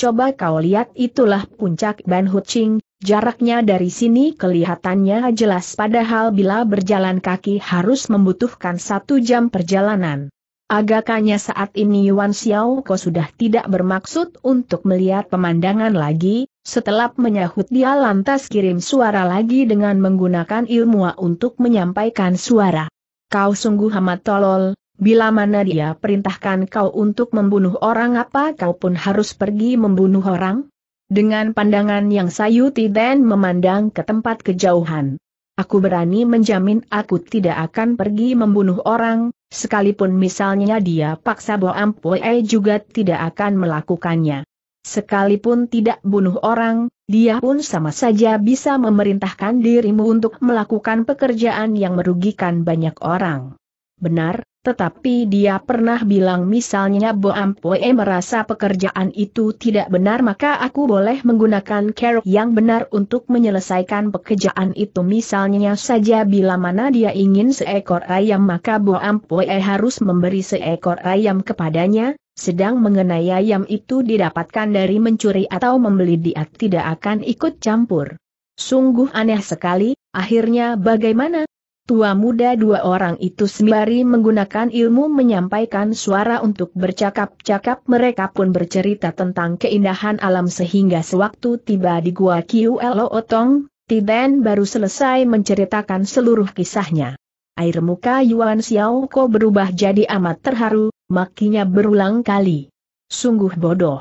coba kau lihat itulah puncak Ban Huching, Jaraknya dari sini kelihatannya jelas padahal bila berjalan kaki harus membutuhkan satu jam perjalanan. Agaknya saat ini Yuan Xiao ko sudah tidak bermaksud untuk melihat pemandangan lagi, setelah menyahut dia lantas kirim suara lagi dengan menggunakan ilmu untuk menyampaikan suara. Kau sungguh amat tolol, bila mana dia perintahkan kau untuk membunuh orang apa kau pun harus pergi membunuh orang? Dengan pandangan yang sayu, Tiden memandang ke tempat kejauhan. Aku berani menjamin aku tidak akan pergi membunuh orang, sekalipun misalnya dia paksa Bo Ampue juga tidak akan melakukannya. Sekalipun tidak bunuh orang, dia pun sama saja bisa memerintahkan dirimu untuk melakukan pekerjaan yang merugikan banyak orang. Benar, tetapi dia pernah bilang misalnya Bo Ampue merasa pekerjaan itu tidak benar maka aku boleh menggunakan care yang benar untuk menyelesaikan pekerjaan itu misalnya saja bila mana dia ingin seekor ayam maka Bo Ampue harus memberi seekor ayam kepadanya, sedang mengenai ayam itu didapatkan dari mencuri atau membeli dia tidak akan ikut campur. Sungguh aneh sekali, akhirnya bagaimana, Tua muda dua orang itu sembari menggunakan ilmu menyampaikan suara untuk bercakap-cakap mereka pun bercerita tentang keindahan alam sehingga sewaktu tiba di Gua Kiuelo Otong, Tiben baru selesai menceritakan seluruh kisahnya. Air muka Yuan Xiao Xiaoko berubah jadi amat terharu, makinya berulang kali. Sungguh bodoh.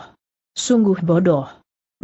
Sungguh bodoh.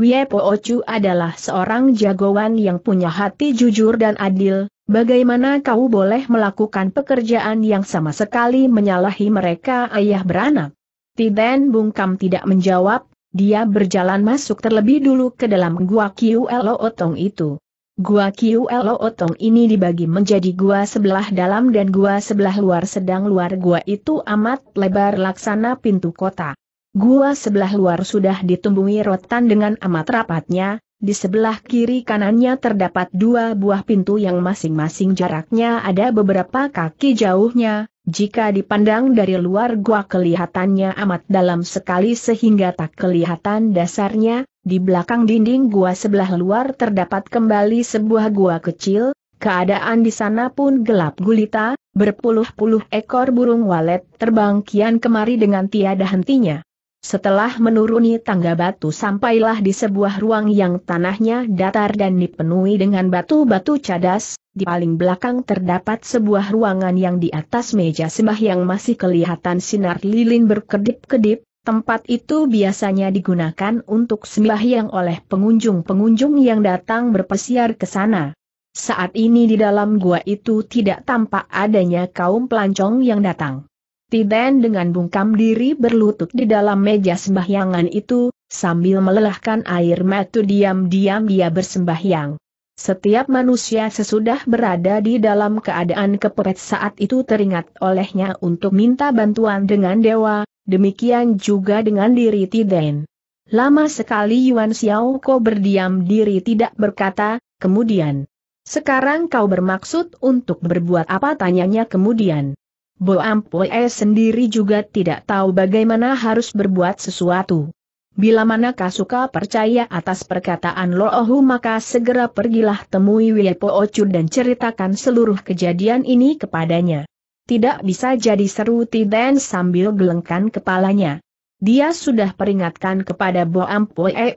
Wie Po Ocu adalah seorang jagoan yang punya hati jujur dan adil, Bagaimana kau boleh melakukan pekerjaan yang sama sekali menyalahi mereka ayah beranak? Tiden bungkam tidak menjawab, dia berjalan masuk terlebih dulu ke dalam gua Elo Otong itu. Gua Elo Otong ini dibagi menjadi gua sebelah dalam dan gua sebelah luar sedang luar gua itu amat lebar laksana pintu kota. Gua sebelah luar sudah ditumbuhi rotan dengan amat rapatnya, di sebelah kiri kanannya terdapat dua buah pintu yang masing-masing jaraknya ada beberapa kaki jauhnya, jika dipandang dari luar gua kelihatannya amat dalam sekali sehingga tak kelihatan dasarnya, di belakang dinding gua sebelah luar terdapat kembali sebuah gua kecil, keadaan di sana pun gelap gulita, berpuluh-puluh ekor burung walet terbang kian kemari dengan tiada hentinya. Setelah menuruni tangga batu sampailah di sebuah ruang yang tanahnya datar dan dipenuhi dengan batu-batu cadas, di paling belakang terdapat sebuah ruangan yang di atas meja sembah yang masih kelihatan sinar lilin berkedip-kedip, Tempat itu biasanya digunakan untuk yang oleh pengunjung-pengunjung yang datang berpesiar ke sana. Saat ini di dalam gua itu tidak tampak adanya kaum pelancong yang datang. Tiden dengan bungkam diri berlutut di dalam meja sembahyangan itu, sambil melelahkan air mata diam-diam dia bersembahyang. Setiap manusia sesudah berada di dalam keadaan kepepet saat itu teringat olehnya untuk minta bantuan dengan dewa, demikian juga dengan diri Tiden. Lama sekali Yuan Xiao Ko berdiam diri tidak berkata, kemudian. Sekarang kau bermaksud untuk berbuat apa tanyanya kemudian. Bo Ampoe sendiri juga tidak tahu bagaimana harus berbuat sesuatu. Bila mana suka percaya atas perkataan Loohu maka segera pergilah temui Wiepo Ocu dan ceritakan seluruh kejadian ini kepadanya. Tidak bisa jadi seru Tiden sambil gelengkan kepalanya. Dia sudah peringatkan kepada Bo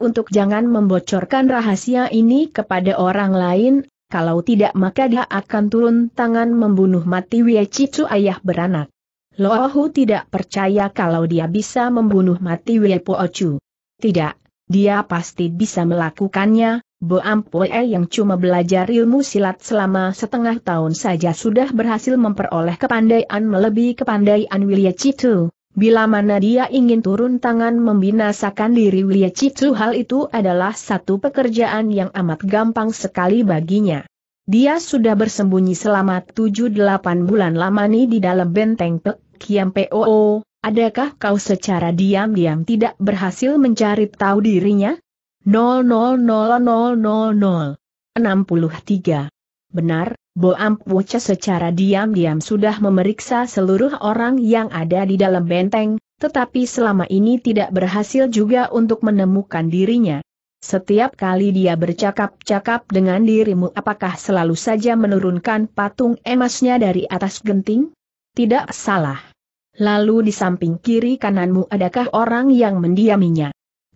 untuk jangan membocorkan rahasia ini kepada orang lain, kalau tidak maka dia akan turun tangan membunuh mati Wei Cicu ayah beranak. Lohu tidak percaya kalau dia bisa membunuh mati Wei Po Tidak, dia pasti bisa melakukannya, Bo Ampoe yang cuma belajar ilmu silat selama setengah tahun saja sudah berhasil memperoleh kepandaian melebihi kepandaian Wilya Cicu. Bila mana dia ingin turun tangan membinasakan diri Wia Cicu hal itu adalah satu pekerjaan yang amat gampang sekali baginya. Dia sudah bersembunyi selama 7-8 bulan lamani di dalam benteng Pek Kiam POO, adakah kau secara diam-diam tidak berhasil mencari tahu dirinya? 000000 63 Benar, Boam Puce secara diam-diam sudah memeriksa seluruh orang yang ada di dalam benteng, tetapi selama ini tidak berhasil juga untuk menemukan dirinya. Setiap kali dia bercakap-cakap dengan dirimu apakah selalu saja menurunkan patung emasnya dari atas genting? Tidak salah. Lalu di samping kiri kananmu adakah orang yang mendiaminya?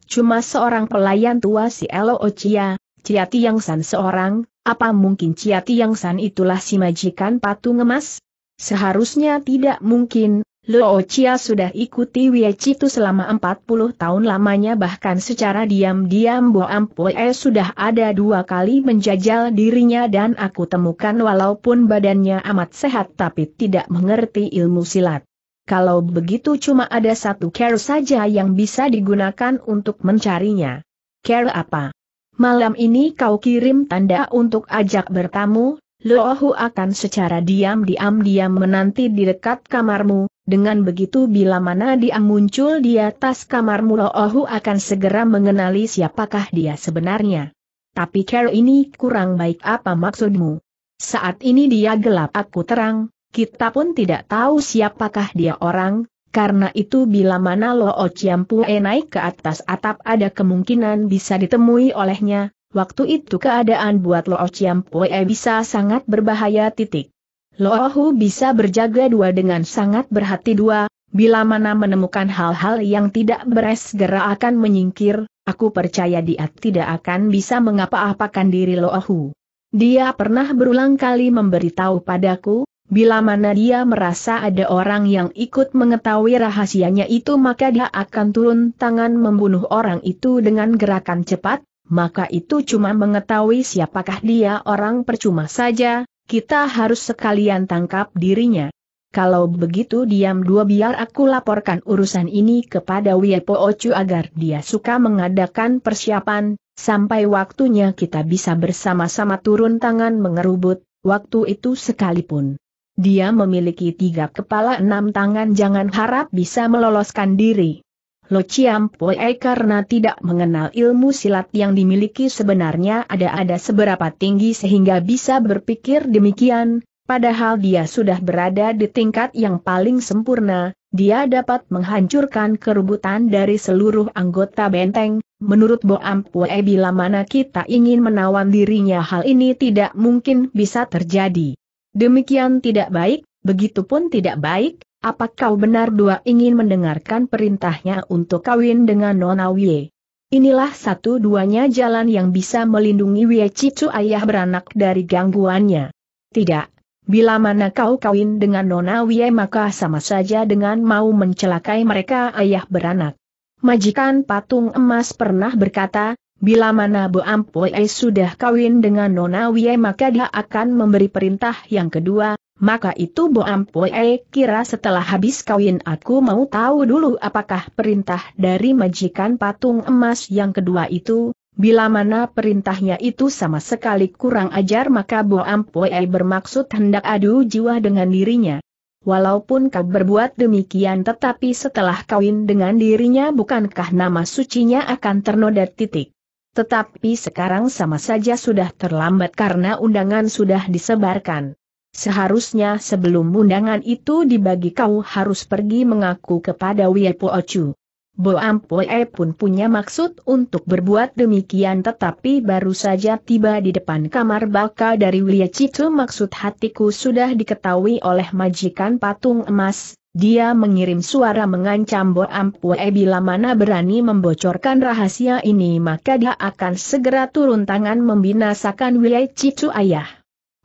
Cuma seorang pelayan tua si Elo Ochia, Ciati Yang San seorang, apa mungkin Ciati Yang San itulah si majikan patung emas? Seharusnya tidak mungkin, Luo Chia sudah ikuti Wei Cito selama 40 tahun lamanya bahkan secara diam-diam Bo Ampoe sudah ada dua kali menjajal dirinya dan aku temukan walaupun badannya amat sehat tapi tidak mengerti ilmu silat. Kalau begitu cuma ada satu care saja yang bisa digunakan untuk mencarinya. Care apa? Malam ini kau kirim tanda untuk ajak bertamu, Lohu akan secara diam-diam-diam menanti di dekat kamarmu, dengan begitu bila mana dia muncul di atas kamarmu Lohu akan segera mengenali siapakah dia sebenarnya. Tapi care ini kurang baik apa maksudmu? Saat ini dia gelap aku terang, kita pun tidak tahu siapakah dia orang, karena itu bila mana Lo Chiampue naik ke atas atap ada kemungkinan bisa ditemui olehnya, waktu itu keadaan buat Lo Chiampue bisa sangat berbahaya titik. Lohu bisa berjaga dua dengan sangat berhati dua, bila mana menemukan hal-hal yang tidak beres segera akan menyingkir, aku percaya dia tidak akan bisa mengapa-apakan diri Lohu. Dia pernah berulang kali memberitahu padaku, Bila mana dia merasa ada orang yang ikut mengetahui rahasianya itu maka dia akan turun tangan membunuh orang itu dengan gerakan cepat, maka itu cuma mengetahui siapakah dia orang percuma saja, kita harus sekalian tangkap dirinya. Kalau begitu diam dua biar aku laporkan urusan ini kepada Wiepo Ocu agar dia suka mengadakan persiapan, sampai waktunya kita bisa bersama-sama turun tangan mengerubut, waktu itu sekalipun. Dia memiliki tiga kepala enam tangan jangan harap bisa meloloskan diri. Lo Chiam Poe karena tidak mengenal ilmu silat yang dimiliki sebenarnya ada-ada seberapa tinggi sehingga bisa berpikir demikian, Padahal dia sudah berada di tingkat yang paling sempurna, dia dapat menghancurkan kerubutan dari seluruh anggota benteng. Menurut Bo Poe bila mana kita ingin menawan dirinya hal ini tidak mungkin bisa terjadi. Demikian tidak baik, begitu pun tidak baik, apa kau benar dua ingin mendengarkan perintahnya untuk kawin dengan Nona Wie? Inilah satu-duanya jalan yang bisa melindungi Wie Cicu ayah beranak dari gangguannya. Tidak, bila mana kau kawin dengan Nona Wie maka sama saja dengan mau mencelakai mereka ayah beranak. Majikan patung emas pernah berkata, Bila mana Bo Ampoe sudah kawin dengan Nona Wie maka dia akan memberi perintah yang kedua, maka itu Bo Ampoe kira setelah habis kawin aku mau tahu dulu apakah perintah dari majikan patung emas yang kedua itu, Bila mana perintahnya itu sama sekali kurang ajar maka Bo Ampoe bermaksud hendak adu jiwa dengan dirinya. Walaupun kau berbuat demikian tetapi setelah kawin dengan dirinya bukankah nama sucinya akan ternoda titik. Tetapi sekarang sama saja sudah terlambat karena undangan sudah disebarkan. Seharusnya sebelum undangan itu dibagi kau harus pergi mengaku kepada Wiepo Ocu. Bo Ampoe pun punya maksud untuk berbuat demikian tetapi baru saja tiba di depan kamar baka dari Wiecitu maksud hatiku sudah diketahui oleh majikan patung emas, dia mengirim suara mengancam Bo Ampue bila mana berani membocorkan rahasia ini maka dia akan segera turun tangan membinasakan wilayah Cicu Ayah.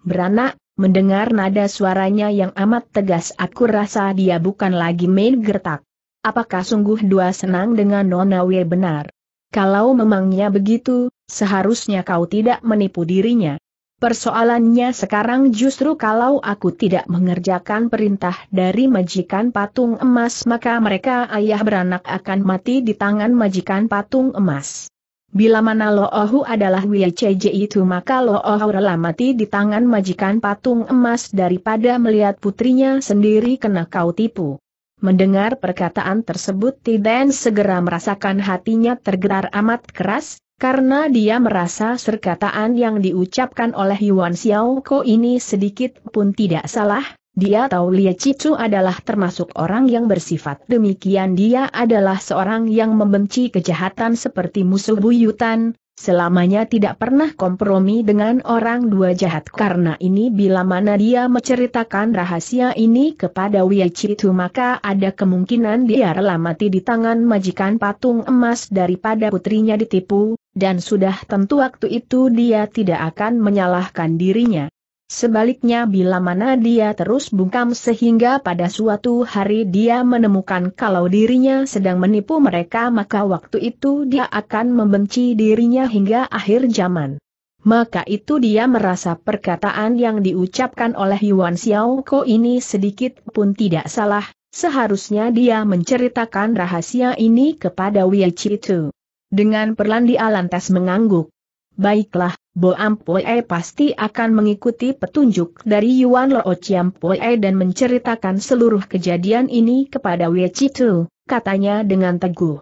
Beranak, mendengar nada suaranya yang amat tegas aku rasa dia bukan lagi main gertak. Apakah sungguh dua senang dengan Nona Wei benar? Kalau memangnya begitu, seharusnya kau tidak menipu dirinya. Persoalannya sekarang justru kalau aku tidak mengerjakan perintah dari majikan patung emas maka mereka ayah beranak akan mati di tangan majikan patung emas. Bila mana Loohu adalah WCJ itu maka Loohu rela mati di tangan majikan patung emas daripada melihat putrinya sendiri kena kau tipu. Mendengar perkataan tersebut Tiden segera merasakan hatinya tergerar amat keras, karena dia merasa serkataan yang diucapkan oleh Yuan Xiao Xiaoko ini sedikit pun tidak salah, dia tahu Lia Cicu adalah termasuk orang yang bersifat demikian dia adalah seorang yang membenci kejahatan seperti musuh buyutan, Selamanya tidak pernah kompromi dengan orang dua jahat karena ini bila mana dia menceritakan rahasia ini kepada itu maka ada kemungkinan dia rela mati di tangan majikan patung emas daripada putrinya ditipu, dan sudah tentu waktu itu dia tidak akan menyalahkan dirinya. Sebaliknya bila mana dia terus bungkam sehingga pada suatu hari dia menemukan kalau dirinya sedang menipu mereka maka waktu itu dia akan membenci dirinya hingga akhir zaman. Maka itu dia merasa perkataan yang diucapkan oleh Yuan Xiao Xiaoko ini sedikit pun tidak salah, seharusnya dia menceritakan rahasia ini kepada Wei Chi Chitu. Dengan perlahan dia lantas mengangguk. Baiklah, Bo Ampue pasti akan mengikuti petunjuk dari Yuan Lo Chiampue dan menceritakan seluruh kejadian ini kepada Wei Chitu, katanya dengan teguh.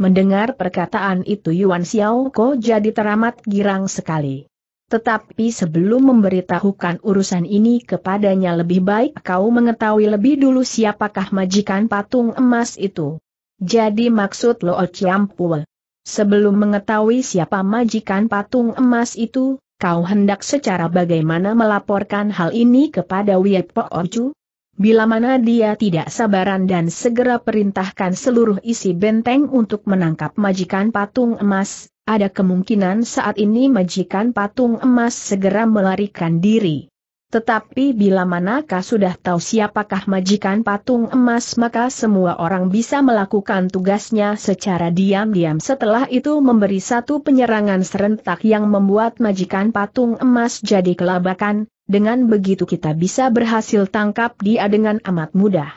Mendengar perkataan itu Yuan Xiao Ko jadi teramat girang sekali. Tetapi sebelum memberitahukan urusan ini kepadanya lebih baik kau mengetahui lebih dulu siapakah majikan patung emas itu. Jadi maksud Lo Chiampue. Sebelum mengetahui siapa majikan patung emas itu, kau hendak secara bagaimana melaporkan hal ini kepada Wiepo Ocu? Bila mana dia tidak sabaran dan segera perintahkan seluruh isi benteng untuk menangkap majikan patung emas, ada kemungkinan saat ini majikan patung emas segera melarikan diri. Tetapi bila manakah sudah tahu siapakah majikan patung emas maka semua orang bisa melakukan tugasnya secara diam-diam setelah itu memberi satu penyerangan serentak yang membuat majikan patung emas jadi kelabakan, dengan begitu kita bisa berhasil tangkap dia dengan amat mudah.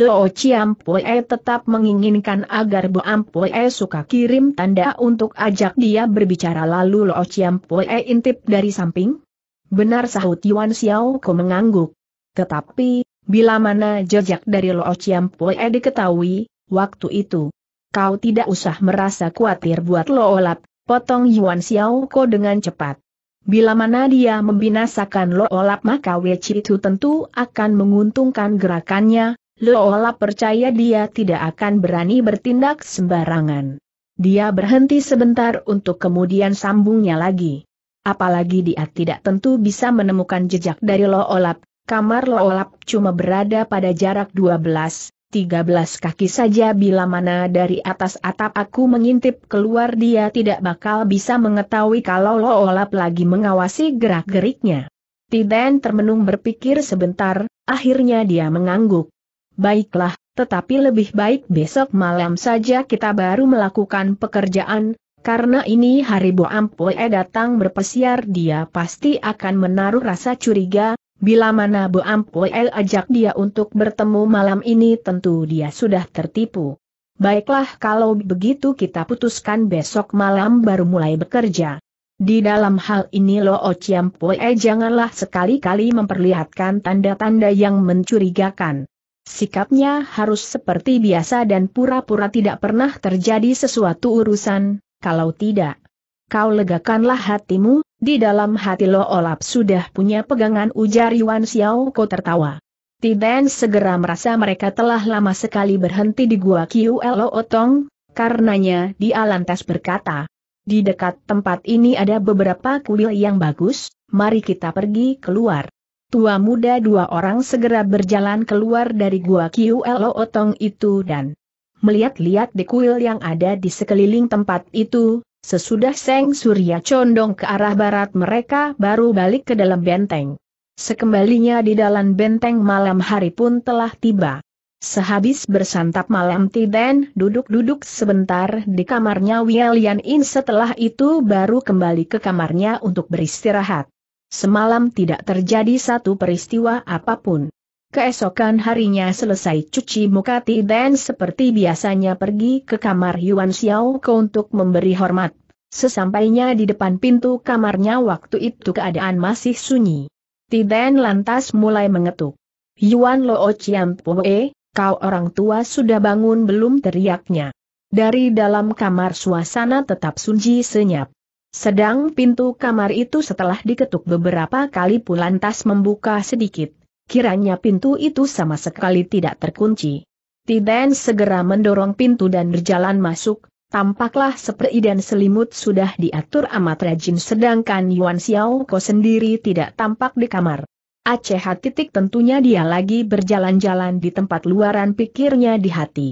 Loo Chiampue tetap menginginkan agar Bo e suka kirim tanda untuk ajak dia berbicara lalu Loo e intip dari samping Benar sahut Yuan Xiao Ko mengangguk. Tetapi, bila mana jejak dari Lo Chiam Poe diketahui, waktu itu, kau tidak usah merasa khawatir buat Lo Olap, potong Yuan Xiao Ko dengan cepat. Bila mana dia membinasakan Lo Olap maka Weci itu tentu akan menguntungkan gerakannya, Lo Olap percaya dia tidak akan berani bertindak sembarangan. Dia berhenti sebentar untuk kemudian sambungnya lagi apalagi dia tidak tentu bisa menemukan jejak dari Lo Olap. Kamar Lo Olap cuma berada pada jarak 12, 13 kaki saja bila mana dari atas atap aku mengintip keluar dia tidak bakal bisa mengetahui kalau Lo Olap lagi mengawasi gerak-geriknya. Tiden termenung berpikir sebentar, akhirnya dia mengangguk. Baiklah, tetapi lebih baik besok malam saja kita baru melakukan pekerjaan, karena ini hari Bo Ampoe datang berpesiar dia pasti akan menaruh rasa curiga, bila mana Bo Ampoe ajak dia untuk bertemu malam ini tentu dia sudah tertipu. Baiklah kalau begitu kita putuskan besok malam baru mulai bekerja. Di dalam hal ini Lo Chiam Poe janganlah sekali-kali memperlihatkan tanda-tanda yang mencurigakan. Sikapnya harus seperti biasa dan pura-pura tidak pernah terjadi sesuatu urusan, kalau tidak, kau legakanlah hatimu, di dalam hati Lo Olap sudah punya pegangan ujar Yuan Xiao Ko tertawa. Tiben segera merasa mereka telah lama sekali berhenti di gua Lo Otong, karenanya dia lantas berkata, di dekat tempat ini ada beberapa kuil yang bagus, mari kita pergi keluar. Tua muda dua orang segera berjalan keluar dari gua Lo Otong itu dan melihat-lihat di kuil yang ada di sekeliling tempat itu, sesudah Seng Surya condong ke arah barat mereka baru balik ke dalam benteng. Sekembalinya di dalam benteng malam hari pun telah tiba. Sehabis bersantap malam Tiden duduk-duduk sebentar di kamarnya Wielian In setelah itu baru kembali ke kamarnya untuk beristirahat. Semalam tidak terjadi satu peristiwa apapun. Keesokan harinya selesai cuci muka Ti dan seperti biasanya pergi ke kamar Yuan Xiao untuk memberi hormat. Sesampainya di depan pintu kamarnya waktu itu keadaan masih sunyi. Ti Dan lantas mulai mengetuk. Yuan Lo Chiam Poe, kau orang tua sudah bangun belum teriaknya. Dari dalam kamar suasana tetap sunyi senyap. Sedang pintu kamar itu setelah diketuk beberapa kali pun lantas membuka sedikit, kiranya pintu itu sama sekali tidak terkunci. Tiden segera mendorong pintu dan berjalan masuk, tampaklah seperti dan selimut sudah diatur amat rajin sedangkan Yuan Xiao Ko sendiri tidak tampak di kamar. Aceh titik tentunya dia lagi berjalan-jalan di tempat luaran pikirnya di hati.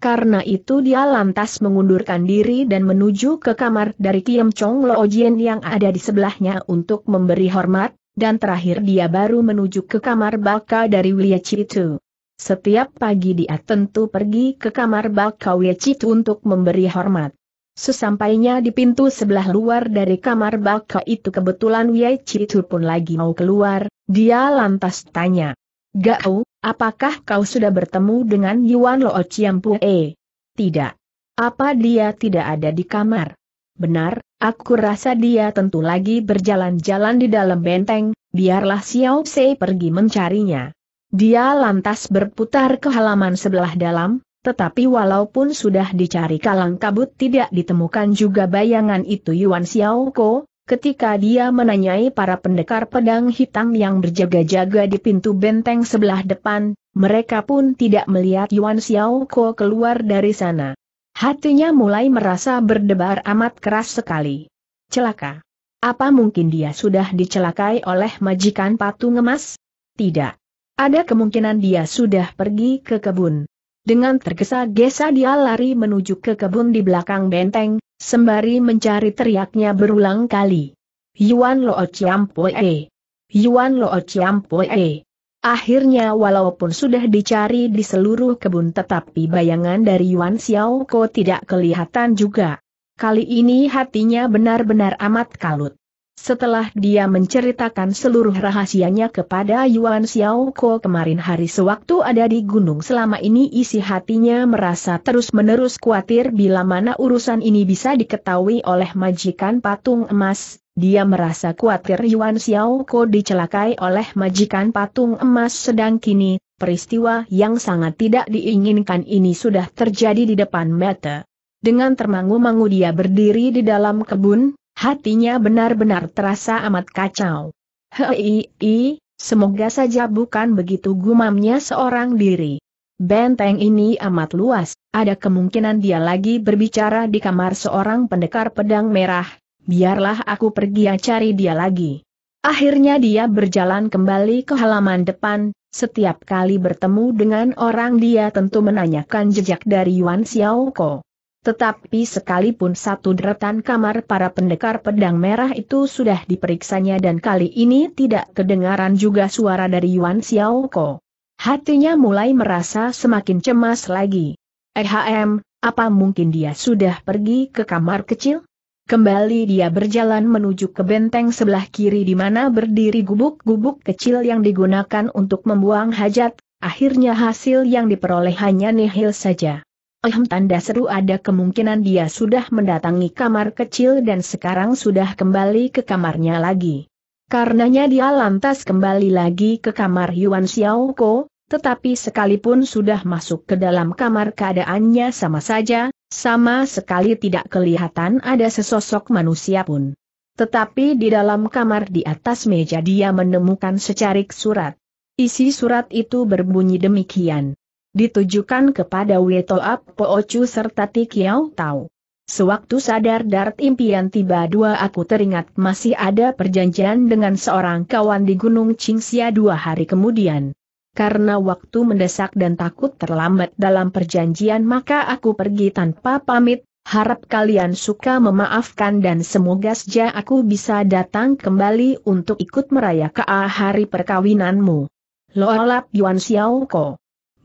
Karena itu dia lantas mengundurkan diri dan menuju ke kamar dari Kiem Chong Lo Jien yang ada di sebelahnya untuk memberi hormat, dan terakhir dia baru menuju ke kamar baka dari Wiechitu. Setiap pagi dia tentu pergi ke kamar baka Wiechitu untuk memberi hormat. Sesampainya di pintu sebelah luar dari kamar baka itu kebetulan Wiechitu pun lagi mau keluar, dia lantas tanya. Gao, apakah kau sudah bertemu dengan Yuan Lo Chiampue? Tidak. Apa dia tidak ada di kamar? Benar, Aku rasa dia tentu lagi berjalan-jalan di dalam benteng, biarlah Xiao Sei pergi mencarinya. Dia lantas berputar ke halaman sebelah dalam, tetapi walaupun sudah dicari kalang kabut tidak ditemukan juga bayangan itu Yuan Xiao Ko, ketika dia menanyai para pendekar pedang hitam yang berjaga-jaga di pintu benteng sebelah depan, mereka pun tidak melihat Yuan Xiao Ko keluar dari sana. Hatinya mulai merasa berdebar amat keras sekali. Celaka. Apa mungkin dia sudah dicelakai oleh majikan patung emas? Tidak. Ada kemungkinan dia sudah pergi ke kebun. Dengan tergesa-gesa dia lari menuju ke kebun di belakang benteng, sembari mencari teriaknya berulang kali. Yuan Lo Chiam E, Yuan Lo Chiam E. Akhirnya walaupun sudah dicari di seluruh kebun tetapi bayangan dari Yuan Xiao Xiaoko tidak kelihatan juga. Kali ini hatinya benar-benar amat kalut. Setelah dia menceritakan seluruh rahasianya kepada Yuan Xiao Xiaoko kemarin hari sewaktu ada di gunung selama ini isi hatinya merasa terus-menerus khawatir bila mana urusan ini bisa diketahui oleh majikan patung emas, dia merasa khawatir Yuan ko dicelakai oleh majikan patung emas sedang kini, peristiwa yang sangat tidak diinginkan ini sudah terjadi di depan mata. Dengan termangu-mangu dia berdiri di dalam kebun, hatinya benar-benar terasa amat kacau. Hei, semoga saja bukan begitu gumamnya seorang diri. Benteng ini amat luas, ada kemungkinan dia lagi berbicara di kamar seorang pendekar pedang merah, biarlah aku pergi cari dia lagi. Akhirnya dia berjalan kembali ke halaman depan, setiap kali bertemu dengan orang dia tentu menanyakan jejak dari Yuan Xiaoko. Tetapi sekalipun satu deretan kamar para pendekar pedang merah itu sudah diperiksanya dan kali ini tidak kedengaran juga suara dari Yuan Xiaoko. Hatinya mulai merasa semakin cemas lagi. Ehm, apa mungkin dia sudah pergi ke kamar kecil? Kembali dia berjalan menuju ke benteng sebelah kiri di mana berdiri gubuk-gubuk kecil yang digunakan untuk membuang hajat, akhirnya hasil yang diperoleh hanya nihil saja. Ehm tanda seru ada kemungkinan dia sudah mendatangi kamar kecil dan sekarang sudah kembali ke kamarnya lagi. Karenanya dia lantas kembali lagi ke kamar Yuan Xiaoko, tetapi sekalipun sudah masuk ke dalam kamar keadaannya sama saja, sama sekali tidak kelihatan ada sesosok manusia pun. Tetapi di dalam kamar di atas meja dia menemukan secarik surat. Isi surat itu berbunyi demikian. Ditujukan kepada Wetoap Poocu serta Tikiau Tau. Sewaktu sadar dart impian tiba dua aku teringat masih ada perjanjian dengan seorang kawan di Gunung Qingxia dua hari kemudian karena waktu mendesak dan takut terlambat dalam perjanjian maka aku pergi tanpa pamit, harap kalian suka memaafkan dan semoga saja aku bisa datang kembali untuk ikut merayakan hari perkawinanmu. Loalap Yuan Xiao Ko.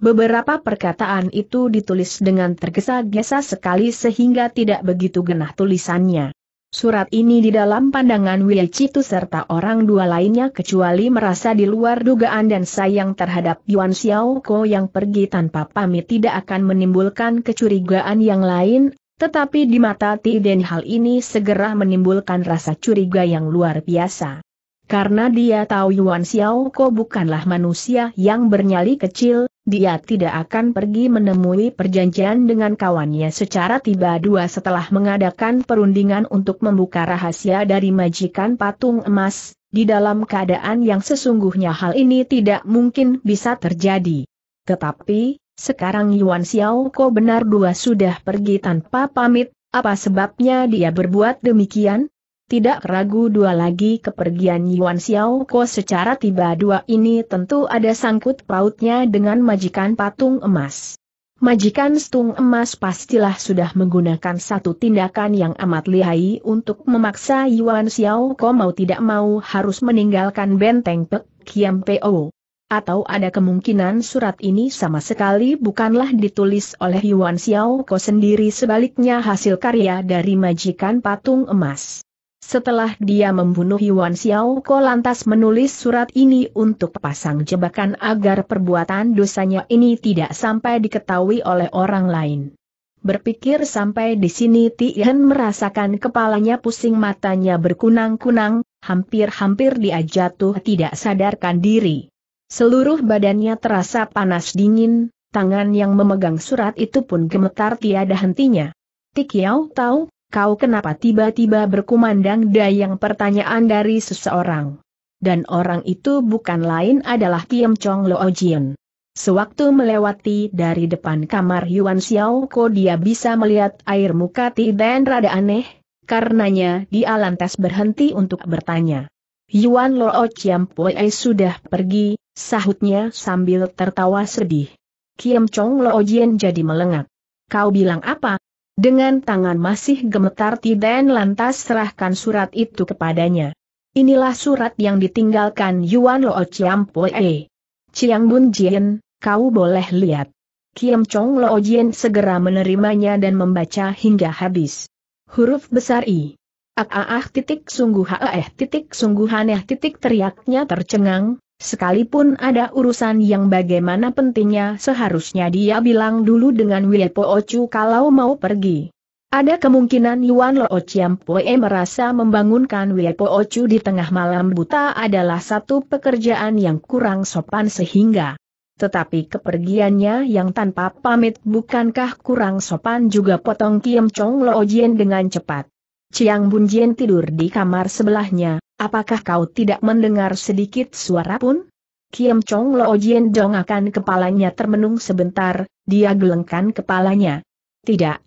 Beberapa perkataan itu ditulis dengan tergesa-gesa sekali sehingga tidak begitu genah tulisannya. Surat ini di dalam pandangan Wei Citu serta orang dua lainnya kecuali merasa di luar dugaan dan sayang terhadap Yuan Xiao Xiaoko yang pergi tanpa pamit tidak akan menimbulkan kecurigaan yang lain, tetapi di mata Tiden hal ini segera menimbulkan rasa curiga yang luar biasa. Karena dia tahu Yuan Xiao Xiaoko bukanlah manusia yang bernyali kecil, dia tidak akan pergi menemui perjanjian dengan kawannya secara tiba-dua setelah mengadakan perundingan untuk membuka rahasia dari majikan patung emas, di dalam keadaan yang sesungguhnya hal ini tidak mungkin bisa terjadi. Tetapi, sekarang Yuan Xiao Ko benar dua sudah pergi tanpa pamit, apa sebabnya dia berbuat demikian? tidak ragu dua lagi kepergian Yuan Xiao Ko secara tiba-dua ini tentu ada sangkut pautnya dengan majikan patung emas. Majikan stung emas pastilah sudah menggunakan satu tindakan yang amat lihai untuk memaksa Yuan Xiao Ko mau tidak mau harus meninggalkan benteng Pek Kiam Po. Atau ada kemungkinan surat ini sama sekali bukanlah ditulis oleh Yuan Xiao Ko sendiri sebaliknya hasil karya dari majikan patung emas. Setelah dia membunuh Yuan Xiao, Ko lantas menulis surat ini untuk pasang jebakan agar perbuatan dosanya ini tidak sampai diketahui oleh orang lain. Berpikir sampai di sini Tian merasakan kepalanya pusing matanya berkunang-kunang, hampir-hampir dia jatuh tidak sadarkan diri. Seluruh badannya terasa panas dingin, tangan yang memegang surat itu pun gemetar tiada hentinya. Tikiao tahu, kau kenapa tiba-tiba berkumandang dayang pertanyaan dari seseorang. Dan orang itu bukan lain adalah Kiem Chong Lo Jien. Sewaktu melewati dari depan kamar Yuan Xiao Ko dia bisa melihat air muka Ti dan rada aneh, karenanya dia lantas berhenti untuk bertanya. Yuan Lo Chiam Pue sudah pergi, sahutnya sambil tertawa sedih. Kiem Chong Lo Jien jadi melengak. Kau bilang apa? Dengan tangan masih gemetar Tiden lantas serahkan surat itu kepadanya. Inilah surat yang ditinggalkan Yuan Lo Chiam Pue. Chiang Bun Jien, kau boleh lihat. Kiam Chong Lo Jien segera menerimanya dan membaca hingga habis. Huruf besar I. Ah, ah ah titik sungguh ah eh titik sungguh aneh titik teriaknya tercengang, Sekalipun ada urusan yang bagaimana pentingnya seharusnya dia bilang dulu dengan Wiepo Ocu kalau mau pergi. Ada kemungkinan Yuan Lo Chiampoe merasa membangunkan Wiepo Ocu di tengah malam buta adalah satu pekerjaan yang kurang sopan sehingga. Tetapi kepergiannya yang tanpa pamit bukankah kurang sopan juga potong Kiem Chong Lo Ojen dengan cepat. Chiang Jian tidur di kamar sebelahnya, apakah kau tidak mendengar sedikit suara pun? Kiam Chong Lo Jian Dong akan kepalanya termenung sebentar, dia gelengkan kepalanya. Tidak,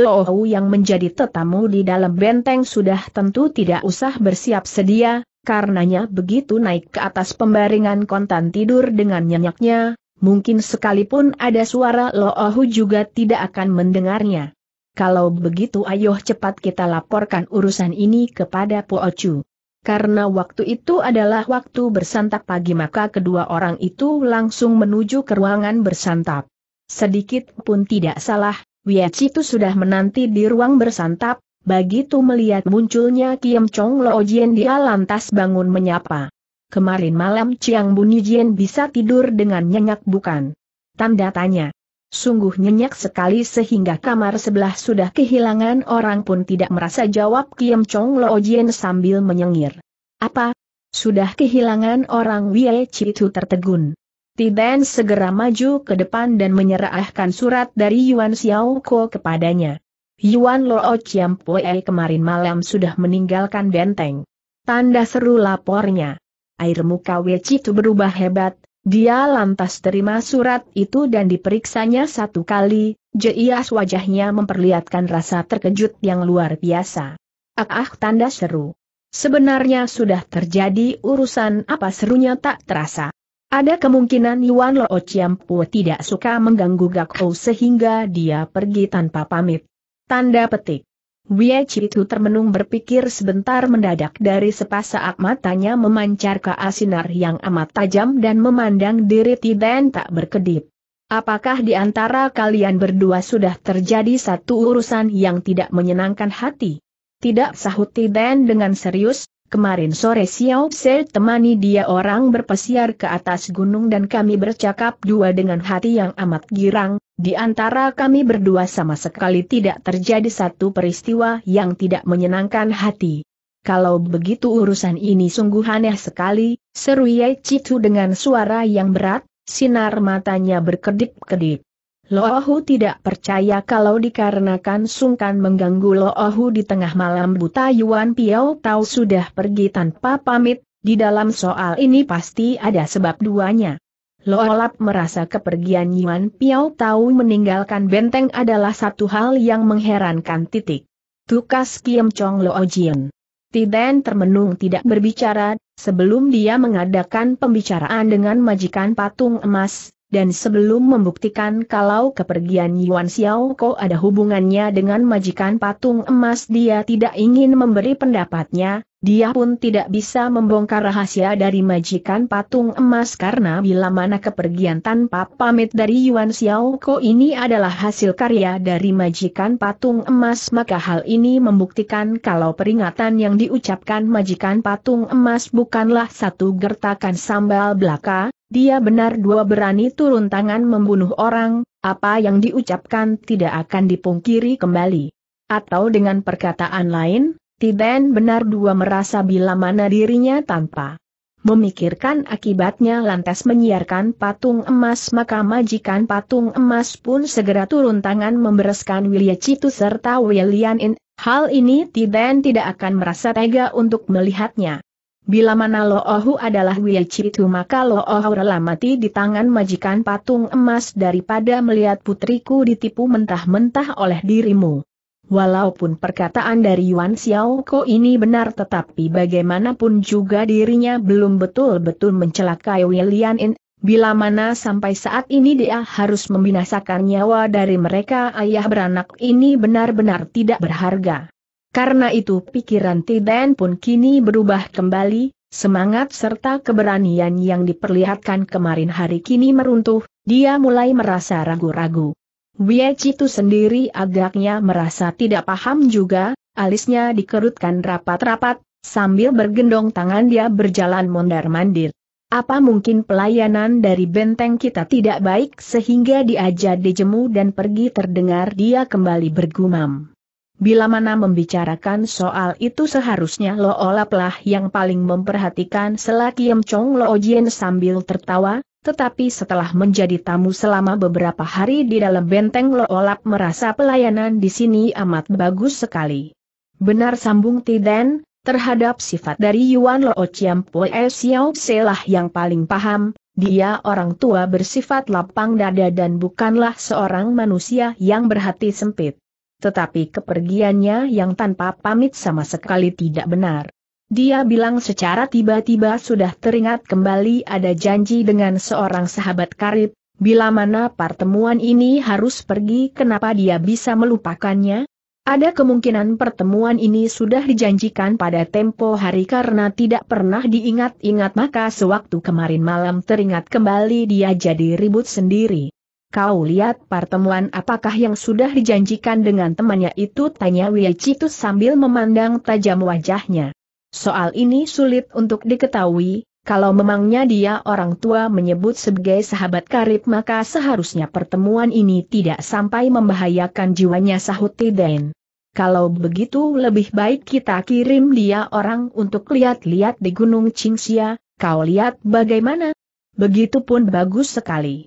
Lo Hou yang menjadi tetamu di dalam benteng sudah tentu tidak usah bersiap sedia, karenanya begitu naik ke atas pembaringan kontan tidur dengan nyenyaknya, mungkin sekalipun ada suara Lo Hou juga tidak akan mendengarnya. Kalau begitu ayo cepat kita laporkan urusan ini kepada Po Chu. Karena waktu itu adalah waktu bersantap pagi maka kedua orang itu langsung menuju ke ruangan bersantap. Sedikit pun tidak salah, Wiyachi itu sudah menanti di ruang bersantap, begitu melihat munculnya Kiem Chong Lo Jien dia lantas bangun menyapa. Kemarin malam Chiang Buni Jien bisa tidur dengan nyenyak bukan? Tanda tanya sungguh nyenyak sekali sehingga kamar sebelah sudah kehilangan orang pun tidak merasa jawab Kiem Chong Lo Jien sambil menyengir. Apa? Sudah kehilangan orang Wie Chitu tertegun. Tiben segera maju ke depan dan menyerahkan surat dari Yuan Xiao Ko kepadanya. Yuan Lo Chiam Pue kemarin malam sudah meninggalkan benteng. Tanda seru lapornya. Air muka Wei Chitu berubah hebat, dia lantas terima surat itu dan diperiksanya satu kali, jeias wajahnya memperlihatkan rasa terkejut yang luar biasa. Ah, ah tanda seru. Sebenarnya sudah terjadi urusan apa serunya tak terasa. Ada kemungkinan Yuan Lo Chiampu tidak suka mengganggu Gakko sehingga dia pergi tanpa pamit. Tanda petik. Wei Chitu termenung berpikir sebentar mendadak dari sepasaat matanya memancar ke asinar yang amat tajam dan memandang diri Tiden tak berkedip. Apakah di antara kalian berdua sudah terjadi satu urusan yang tidak menyenangkan hati? Tidak sahut Tiden dengan serius, Kemarin sore Xiao Tse temani dia orang berpesiar ke atas gunung dan kami bercakap dua dengan hati yang amat girang, di antara kami berdua sama sekali tidak terjadi satu peristiwa yang tidak menyenangkan hati. Kalau begitu urusan ini sungguh aneh sekali, seru Ye Citu dengan suara yang berat, sinar matanya berkedip-kedip. Lohu tidak percaya kalau dikarenakan sungkan mengganggu Lohu di tengah malam buta Yuan Piao Tau sudah pergi tanpa pamit, di dalam soal ini pasti ada sebab duanya. Loolap merasa kepergian Yuan Piao Tau meninggalkan benteng adalah satu hal yang mengherankan titik. Tukas Kiem Chong Lo Jian. Tiden termenung tidak berbicara, sebelum dia mengadakan pembicaraan dengan majikan patung emas, dan sebelum membuktikan kalau kepergian Yuan Xiao Ko ada hubungannya dengan majikan patung emas dia tidak ingin memberi pendapatnya, dia pun tidak bisa membongkar rahasia dari majikan patung emas karena bila mana kepergian tanpa pamit dari Yuan Xiao Xiaoko ini adalah hasil karya dari majikan patung emas maka hal ini membuktikan kalau peringatan yang diucapkan majikan patung emas bukanlah satu gertakan sambal belaka, dia benar dua berani turun tangan membunuh orang, apa yang diucapkan tidak akan dipungkiri kembali. Atau dengan perkataan lain, Tiben benar dua merasa bila mana dirinya tanpa memikirkan akibatnya lantas menyiarkan patung emas maka majikan patung emas pun segera turun tangan membereskan Wilya Citu serta Wilian In. Hal ini Tiben tidak akan merasa tega untuk melihatnya. Bila mana Loohu adalah Citu maka Loohu rela mati di tangan majikan patung emas daripada melihat putriku ditipu mentah-mentah oleh dirimu. Walaupun perkataan dari Yuan Xiaoko ini benar tetapi bagaimanapun juga dirinya belum betul-betul mencelakai William In, bila mana sampai saat ini dia harus membinasakan nyawa dari mereka ayah beranak ini benar-benar tidak berharga. Karena itu pikiran Tiden pun kini berubah kembali, semangat serta keberanian yang diperlihatkan kemarin hari kini meruntuh, dia mulai merasa ragu-ragu. Wie Citu sendiri agaknya merasa tidak paham juga, alisnya dikerutkan rapat-rapat, sambil bergendong tangan dia berjalan mondar-mandir. Apa mungkin pelayanan dari benteng kita tidak baik sehingga diajak dijemu dan pergi terdengar dia kembali bergumam. Bila mana membicarakan soal itu seharusnya Lo Olaplah yang paling memperhatikan selaki Yem Chong Lo Ojien sambil tertawa, tetapi setelah menjadi tamu selama beberapa hari di dalam benteng Loolap merasa pelayanan di sini amat bagus sekali. Benar sambung Tiden, terhadap sifat dari Yuan Loo Chiam Pue Xiao Selah yang paling paham, dia orang tua bersifat lapang dada dan bukanlah seorang manusia yang berhati sempit. Tetapi kepergiannya yang tanpa pamit sama sekali tidak benar. Dia bilang secara tiba-tiba sudah teringat kembali ada janji dengan seorang sahabat karib, bila mana pertemuan ini harus pergi kenapa dia bisa melupakannya? Ada kemungkinan pertemuan ini sudah dijanjikan pada tempo hari karena tidak pernah diingat-ingat maka sewaktu kemarin malam teringat kembali dia jadi ribut sendiri. Kau lihat pertemuan apakah yang sudah dijanjikan dengan temannya itu tanya Wei Citus sambil memandang tajam wajahnya. Soal ini sulit untuk diketahui, kalau memangnya dia orang tua menyebut sebagai sahabat karib maka seharusnya pertemuan ini tidak sampai membahayakan jiwanya sahut Tiden. Kalau begitu lebih baik kita kirim dia orang untuk lihat-lihat di Gunung Cingsia, kau lihat bagaimana? Begitupun bagus sekali.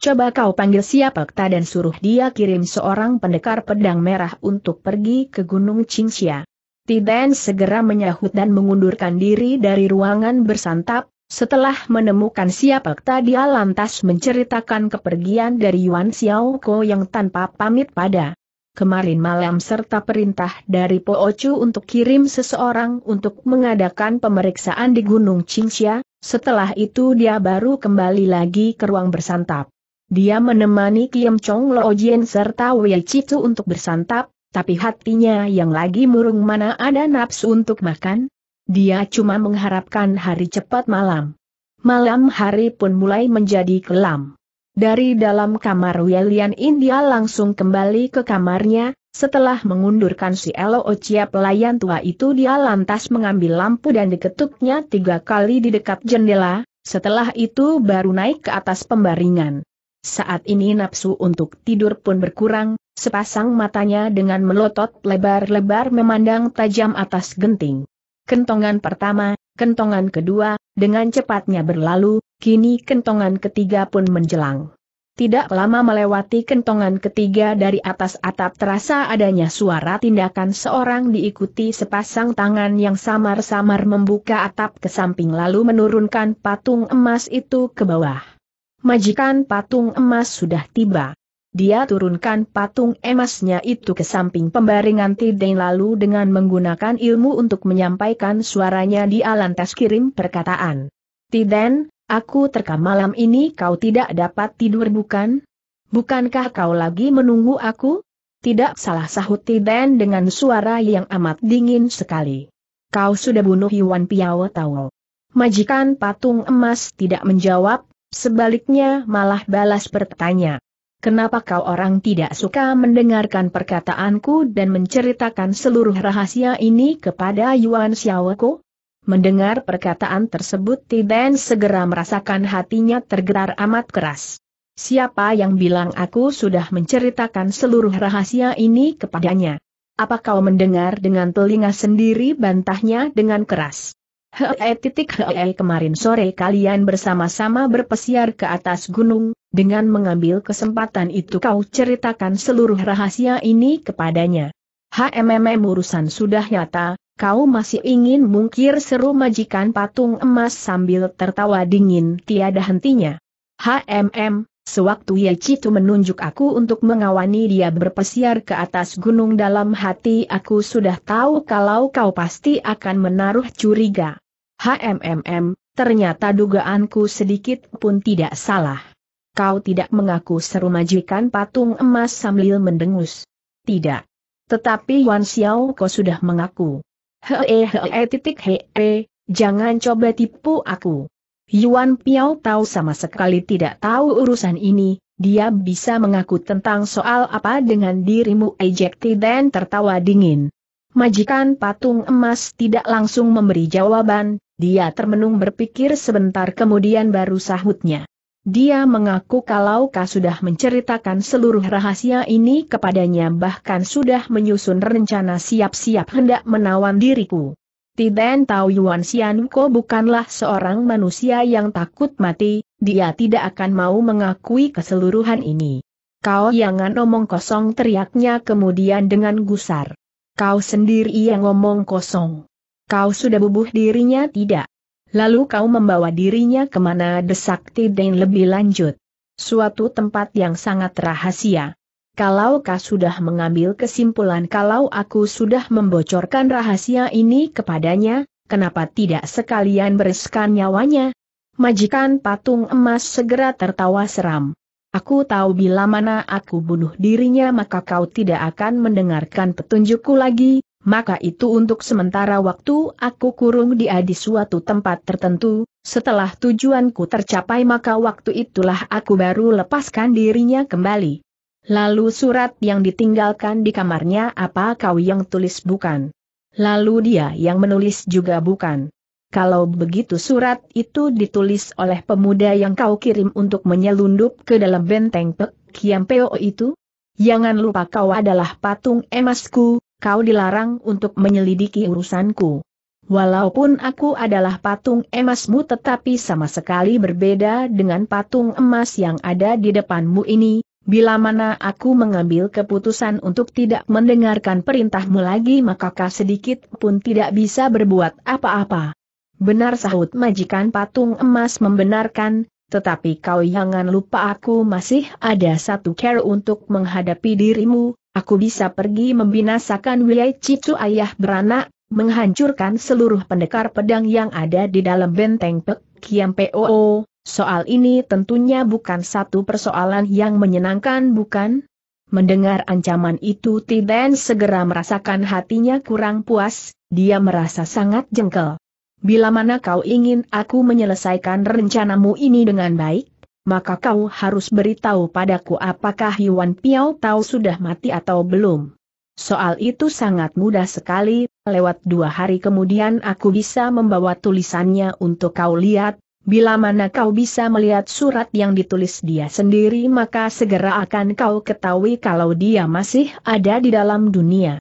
Coba kau panggil siapa kita dan suruh dia kirim seorang pendekar pedang merah untuk pergi ke Gunung Cingsia. Tiden segera menyahut dan mengundurkan diri dari ruangan bersantap, setelah menemukan siapa tadi lantas menceritakan kepergian dari Yuan Xiao Xiaoko yang tanpa pamit pada kemarin malam serta perintah dari Po Ocu untuk kirim seseorang untuk mengadakan pemeriksaan di Gunung Qingxia, setelah itu dia baru kembali lagi ke ruang bersantap. Dia menemani Kiem Chong Lo Jian serta Wei Chitu untuk bersantap, tapi hatinya yang lagi murung mana ada nafsu untuk makan? Dia cuma mengharapkan hari cepat malam. Malam hari pun mulai menjadi kelam. Dari dalam kamar Wilian India langsung kembali ke kamarnya, setelah mengundurkan si Elo Ocia pelayan tua itu dia lantas mengambil lampu dan diketuknya tiga kali di dekat jendela, setelah itu baru naik ke atas pembaringan. Saat ini nafsu untuk tidur pun berkurang, sepasang matanya dengan melotot lebar-lebar memandang tajam atas genting. Kentongan pertama, kentongan kedua, dengan cepatnya berlalu, kini kentongan ketiga pun menjelang. Tidak lama melewati kentongan ketiga dari atas atap terasa adanya suara tindakan seorang diikuti sepasang tangan yang samar-samar membuka atap ke samping lalu menurunkan patung emas itu ke bawah majikan patung emas sudah tiba. Dia turunkan patung emasnya itu ke samping pembaringan Tideng lalu dengan menggunakan ilmu untuk menyampaikan suaranya di alantas kirim perkataan. Tidain, aku terka malam ini kau tidak dapat tidur bukan? Bukankah kau lagi menunggu aku? Tidak salah sahut Tidain dengan suara yang amat dingin sekali. Kau sudah bunuh Yuan Piao Tao. Majikan patung emas tidak menjawab, sebaliknya malah balas bertanya. Kenapa kau orang tidak suka mendengarkan perkataanku dan menceritakan seluruh rahasia ini kepada Yuan Xiao? Mendengar perkataan tersebut Tiden segera merasakan hatinya tergerar amat keras. Siapa yang bilang aku sudah menceritakan seluruh rahasia ini kepadanya? Apa kau mendengar dengan telinga sendiri bantahnya dengan keras? Hei titik hei kemarin sore kalian bersama-sama berpesiar ke atas gunung, dengan mengambil kesempatan itu kau ceritakan seluruh rahasia ini kepadanya. Hmm urusan sudah nyata, kau masih ingin mungkir seru majikan patung emas sambil tertawa dingin tiada hentinya. HMM, sewaktu Yecitu menunjuk aku untuk mengawani dia berpesiar ke atas gunung dalam hati aku sudah tahu kalau kau pasti akan menaruh curiga. HMMM, ternyata dugaanku sedikit pun tidak salah. Kau tidak mengaku seru majikan patung emas sambil mendengus. Tidak. Tetapi Wan Xiao kau sudah mengaku. Hehehe. titik jangan coba tipu aku. Yuan Piao tahu sama sekali tidak tahu urusan ini, dia bisa mengaku tentang soal apa dengan dirimu ejekti dan tertawa dingin. Majikan patung emas tidak langsung memberi jawaban, dia termenung berpikir sebentar kemudian baru sahutnya. Dia mengaku kalau kau sudah menceritakan seluruh rahasia ini kepadanya bahkan sudah menyusun rencana siap-siap hendak menawan diriku. Tiden Tao Yuan Xianko bukanlah seorang manusia yang takut mati, dia tidak akan mau mengakui keseluruhan ini. Kau jangan omong kosong teriaknya kemudian dengan gusar. Kau sendiri yang ngomong kosong. Kau sudah bubuh dirinya tidak? Lalu kau membawa dirinya kemana desak dan lebih lanjut? Suatu tempat yang sangat rahasia. Kalau kau sudah mengambil kesimpulan kalau aku sudah membocorkan rahasia ini kepadanya, kenapa tidak sekalian bereskan nyawanya? Majikan patung emas segera tertawa seram. Aku tahu bila mana aku bunuh dirinya maka kau tidak akan mendengarkan petunjukku lagi, maka itu untuk sementara waktu aku kurung dia di suatu tempat tertentu, setelah tujuanku tercapai maka waktu itulah aku baru lepaskan dirinya kembali. Lalu surat yang ditinggalkan di kamarnya apa kau yang tulis bukan? Lalu dia yang menulis juga bukan? Kalau begitu surat itu ditulis oleh pemuda yang kau kirim untuk menyelundup ke dalam benteng Pek Kiam Peo itu? Jangan lupa kau adalah patung emasku, kau dilarang untuk menyelidiki urusanku. Walaupun aku adalah patung emasmu tetapi sama sekali berbeda dengan patung emas yang ada di depanmu ini, bila mana aku mengambil keputusan untuk tidak mendengarkan perintahmu lagi maka kau sedikit pun tidak bisa berbuat apa-apa. Benar sahut majikan patung emas membenarkan, tetapi kau jangan lupa aku masih ada satu care untuk menghadapi dirimu, Aku bisa pergi membinasakan wilayah Cicu ayah beranak, menghancurkan seluruh pendekar pedang yang ada di dalam benteng Pek Kiam POO. Soal ini tentunya bukan satu persoalan yang menyenangkan bukan? Mendengar ancaman itu Tiden segera merasakan hatinya kurang puas, dia merasa sangat jengkel. Bila mana kau ingin aku menyelesaikan rencanamu ini dengan baik? maka kau harus beritahu padaku apakah Yuan Piao Tao sudah mati atau belum. Soal itu sangat mudah sekali, lewat dua hari kemudian aku bisa membawa tulisannya untuk kau lihat, bila mana kau bisa melihat surat yang ditulis dia sendiri maka segera akan kau ketahui kalau dia masih ada di dalam dunia.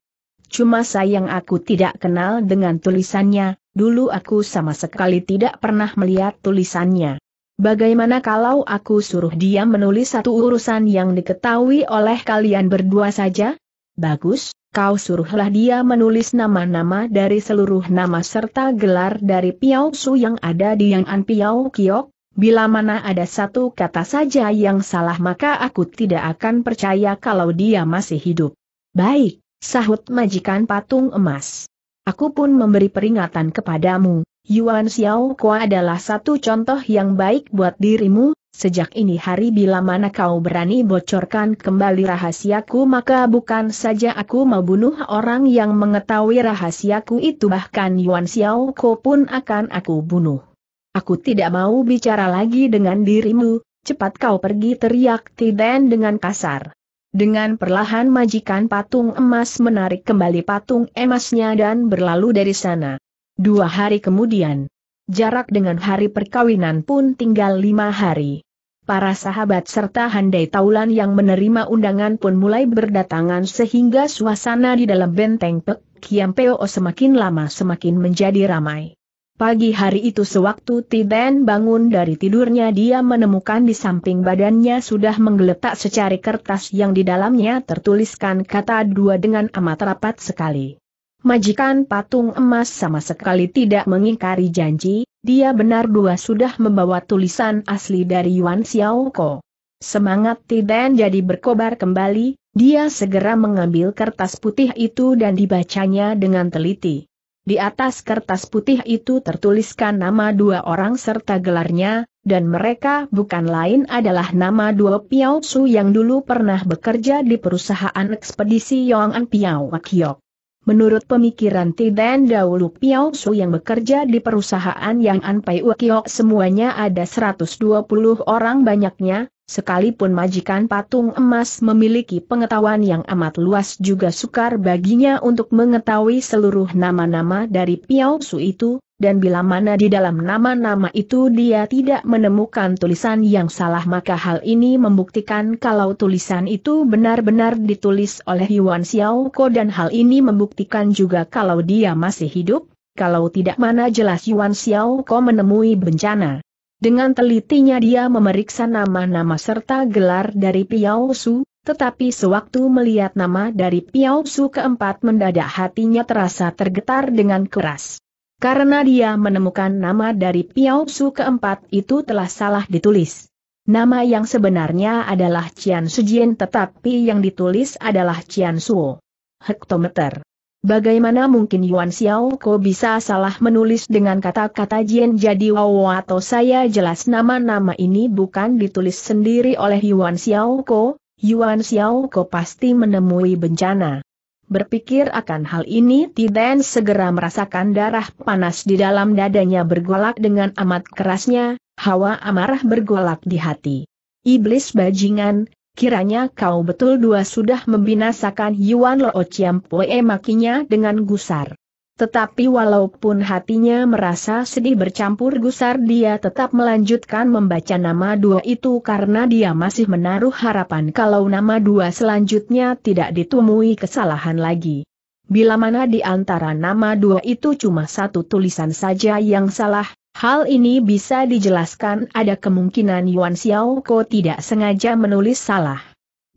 Cuma sayang aku tidak kenal dengan tulisannya, dulu aku sama sekali tidak pernah melihat tulisannya. Bagaimana kalau aku suruh dia menulis satu urusan yang diketahui oleh kalian berdua saja? Bagus, kau suruhlah dia menulis nama-nama dari seluruh nama serta gelar dari Piao Su yang ada di Yang An Piao Kiok. Bila mana ada satu kata saja yang salah maka aku tidak akan percaya kalau dia masih hidup. Baik, sahut majikan patung emas. Aku pun memberi peringatan kepadamu, Yuan Xiao Kua adalah satu contoh yang baik buat dirimu, sejak ini hari bila mana kau berani bocorkan kembali rahasiaku maka bukan saja aku membunuh orang yang mengetahui rahasiaku itu bahkan Yuan Xiao Ku pun akan aku bunuh. Aku tidak mau bicara lagi dengan dirimu, cepat kau pergi teriak Tiden dengan kasar. Dengan perlahan majikan patung emas menarik kembali patung emasnya dan berlalu dari sana. Dua hari kemudian, jarak dengan hari perkawinan pun tinggal lima hari. Para sahabat serta handai taulan yang menerima undangan pun mulai berdatangan sehingga suasana di dalam benteng Pek Kiam Peo semakin lama semakin menjadi ramai. Pagi hari itu sewaktu Tiden bangun dari tidurnya dia menemukan di samping badannya sudah menggeletak secari kertas yang di dalamnya tertuliskan kata dua dengan amat rapat sekali. Majikan patung emas sama sekali tidak mengingkari janji, dia benar dua sudah membawa tulisan asli dari Yuan Xiaoko. Semangat Tiden jadi berkobar kembali, dia segera mengambil kertas putih itu dan dibacanya dengan teliti. Di atas kertas putih itu tertuliskan nama dua orang serta gelarnya, dan mereka bukan lain adalah nama dua Piao Su yang dulu pernah bekerja di perusahaan ekspedisi Yong'an Piao Wakyok. Menurut pemikiran Tiden dahulu Piao Su yang bekerja di perusahaan yang anpai Ukiok semuanya ada 120 orang banyaknya, Sekalipun majikan patung emas memiliki pengetahuan yang amat luas juga sukar baginya untuk mengetahui seluruh nama-nama dari Piao Su itu, dan bila mana di dalam nama-nama itu dia tidak menemukan tulisan yang salah maka hal ini membuktikan kalau tulisan itu benar-benar ditulis oleh Yuan Xiao Ko dan hal ini membuktikan juga kalau dia masih hidup, kalau tidak mana jelas Yuan Xiao Ko menemui bencana. Dengan telitinya dia memeriksa nama-nama serta gelar dari Piao Su, tetapi sewaktu melihat nama dari Piao Su keempat mendadak hatinya terasa tergetar dengan keras. Karena dia menemukan nama dari Piao Su keempat itu telah salah ditulis. Nama yang sebenarnya adalah Cian Sujin tetapi yang ditulis adalah Cian Suo. Hektometer. Bagaimana mungkin Yuan Xiao Ko bisa salah menulis dengan kata-kata Jian jadi Wow atau saya jelas nama-nama ini bukan ditulis sendiri oleh Yuan Xiao Ko. Yuan Xiao Ko pasti menemui bencana. Berpikir akan hal ini Tiden segera merasakan darah panas di dalam dadanya bergolak dengan amat kerasnya, hawa amarah bergolak di hati. Iblis bajingan, kiranya kau betul dua sudah membinasakan Yuan Lo Chiampue makinya dengan gusar. Tetapi walaupun hatinya merasa sedih bercampur gusar dia tetap melanjutkan membaca nama dua itu karena dia masih menaruh harapan kalau nama dua selanjutnya tidak ditemui kesalahan lagi. Bila mana di antara nama dua itu cuma satu tulisan saja yang salah, Hal ini bisa dijelaskan ada kemungkinan Yuan Xiao Xiaoko tidak sengaja menulis salah.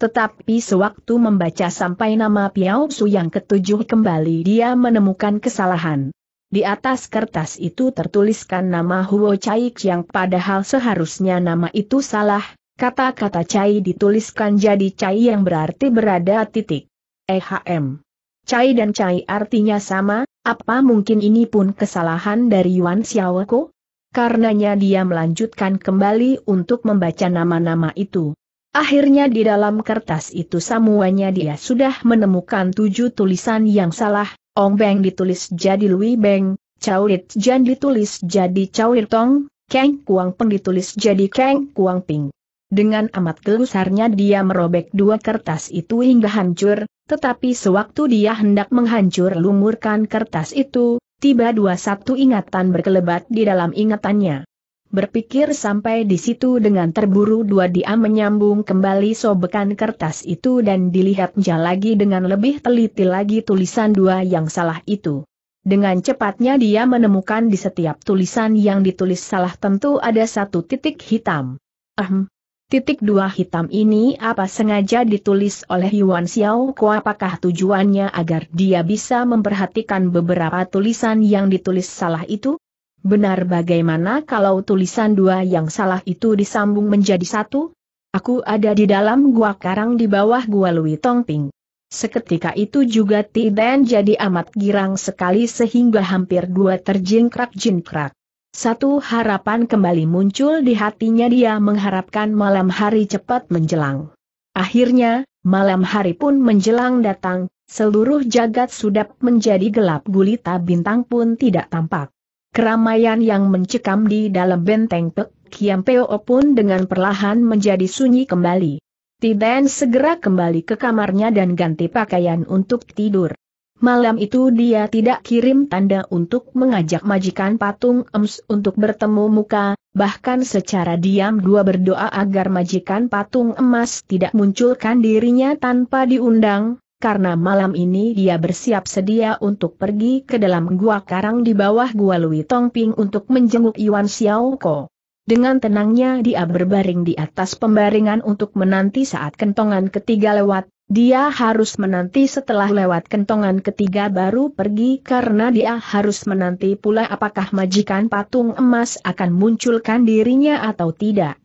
Tetapi sewaktu membaca sampai nama Piao Su yang ketujuh kembali dia menemukan kesalahan. Di atas kertas itu tertuliskan nama Huo Chai yang padahal seharusnya nama itu salah, kata-kata Cai dituliskan jadi Cai yang berarti berada titik. EHM Cai dan Cai artinya sama, apa mungkin ini pun kesalahan dari Yuan Xiaoko? Karenanya dia melanjutkan kembali untuk membaca nama-nama itu. Akhirnya di dalam kertas itu semuanya dia sudah menemukan tujuh tulisan yang salah, Ong Beng ditulis jadi Lui Beng, Chao Lit Jan ditulis jadi Chao Tong, Kang Kuang Peng ditulis jadi Kang Kuang Ping. Dengan amat gelusarnya dia merobek dua kertas itu hingga hancur, tetapi sewaktu dia hendak menghancur lumurkan kertas itu, tiba dua satu ingatan berkelebat di dalam ingatannya. Berpikir sampai di situ dengan terburu dua dia menyambung kembali sobekan kertas itu dan dilihatnya lagi dengan lebih teliti lagi tulisan dua yang salah itu. Dengan cepatnya dia menemukan di setiap tulisan yang ditulis salah tentu ada satu titik hitam. Ahem, Titik dua hitam ini apa sengaja ditulis oleh Yuan Xiao Ko apakah tujuannya agar dia bisa memperhatikan beberapa tulisan yang ditulis salah itu? Benar bagaimana kalau tulisan dua yang salah itu disambung menjadi satu? Aku ada di dalam gua karang di bawah gua Lui Tongping. Seketika itu juga Tiden jadi amat girang sekali sehingga hampir dua terjingkrak-jingkrak. Satu harapan kembali muncul di hatinya dia mengharapkan malam hari cepat menjelang. Akhirnya, malam hari pun menjelang datang, seluruh jagat sudah menjadi gelap gulita bintang pun tidak tampak. Keramaian yang mencekam di dalam benteng Pek Kiam Peo pun dengan perlahan menjadi sunyi kembali. Tiden segera kembali ke kamarnya dan ganti pakaian untuk tidur. Malam itu dia tidak kirim tanda untuk mengajak majikan patung Ems untuk bertemu muka, bahkan secara diam dua berdoa agar majikan patung emas tidak munculkan dirinya tanpa diundang, karena malam ini dia bersiap sedia untuk pergi ke dalam gua karang di bawah gua Lui Tongping untuk menjenguk Yuan Xiaoko. Dengan tenangnya dia berbaring di atas pembaringan untuk menanti saat kentongan ketiga lewat, dia harus menanti setelah lewat kentongan ketiga baru pergi karena dia harus menanti pula apakah majikan patung emas akan munculkan dirinya atau tidak.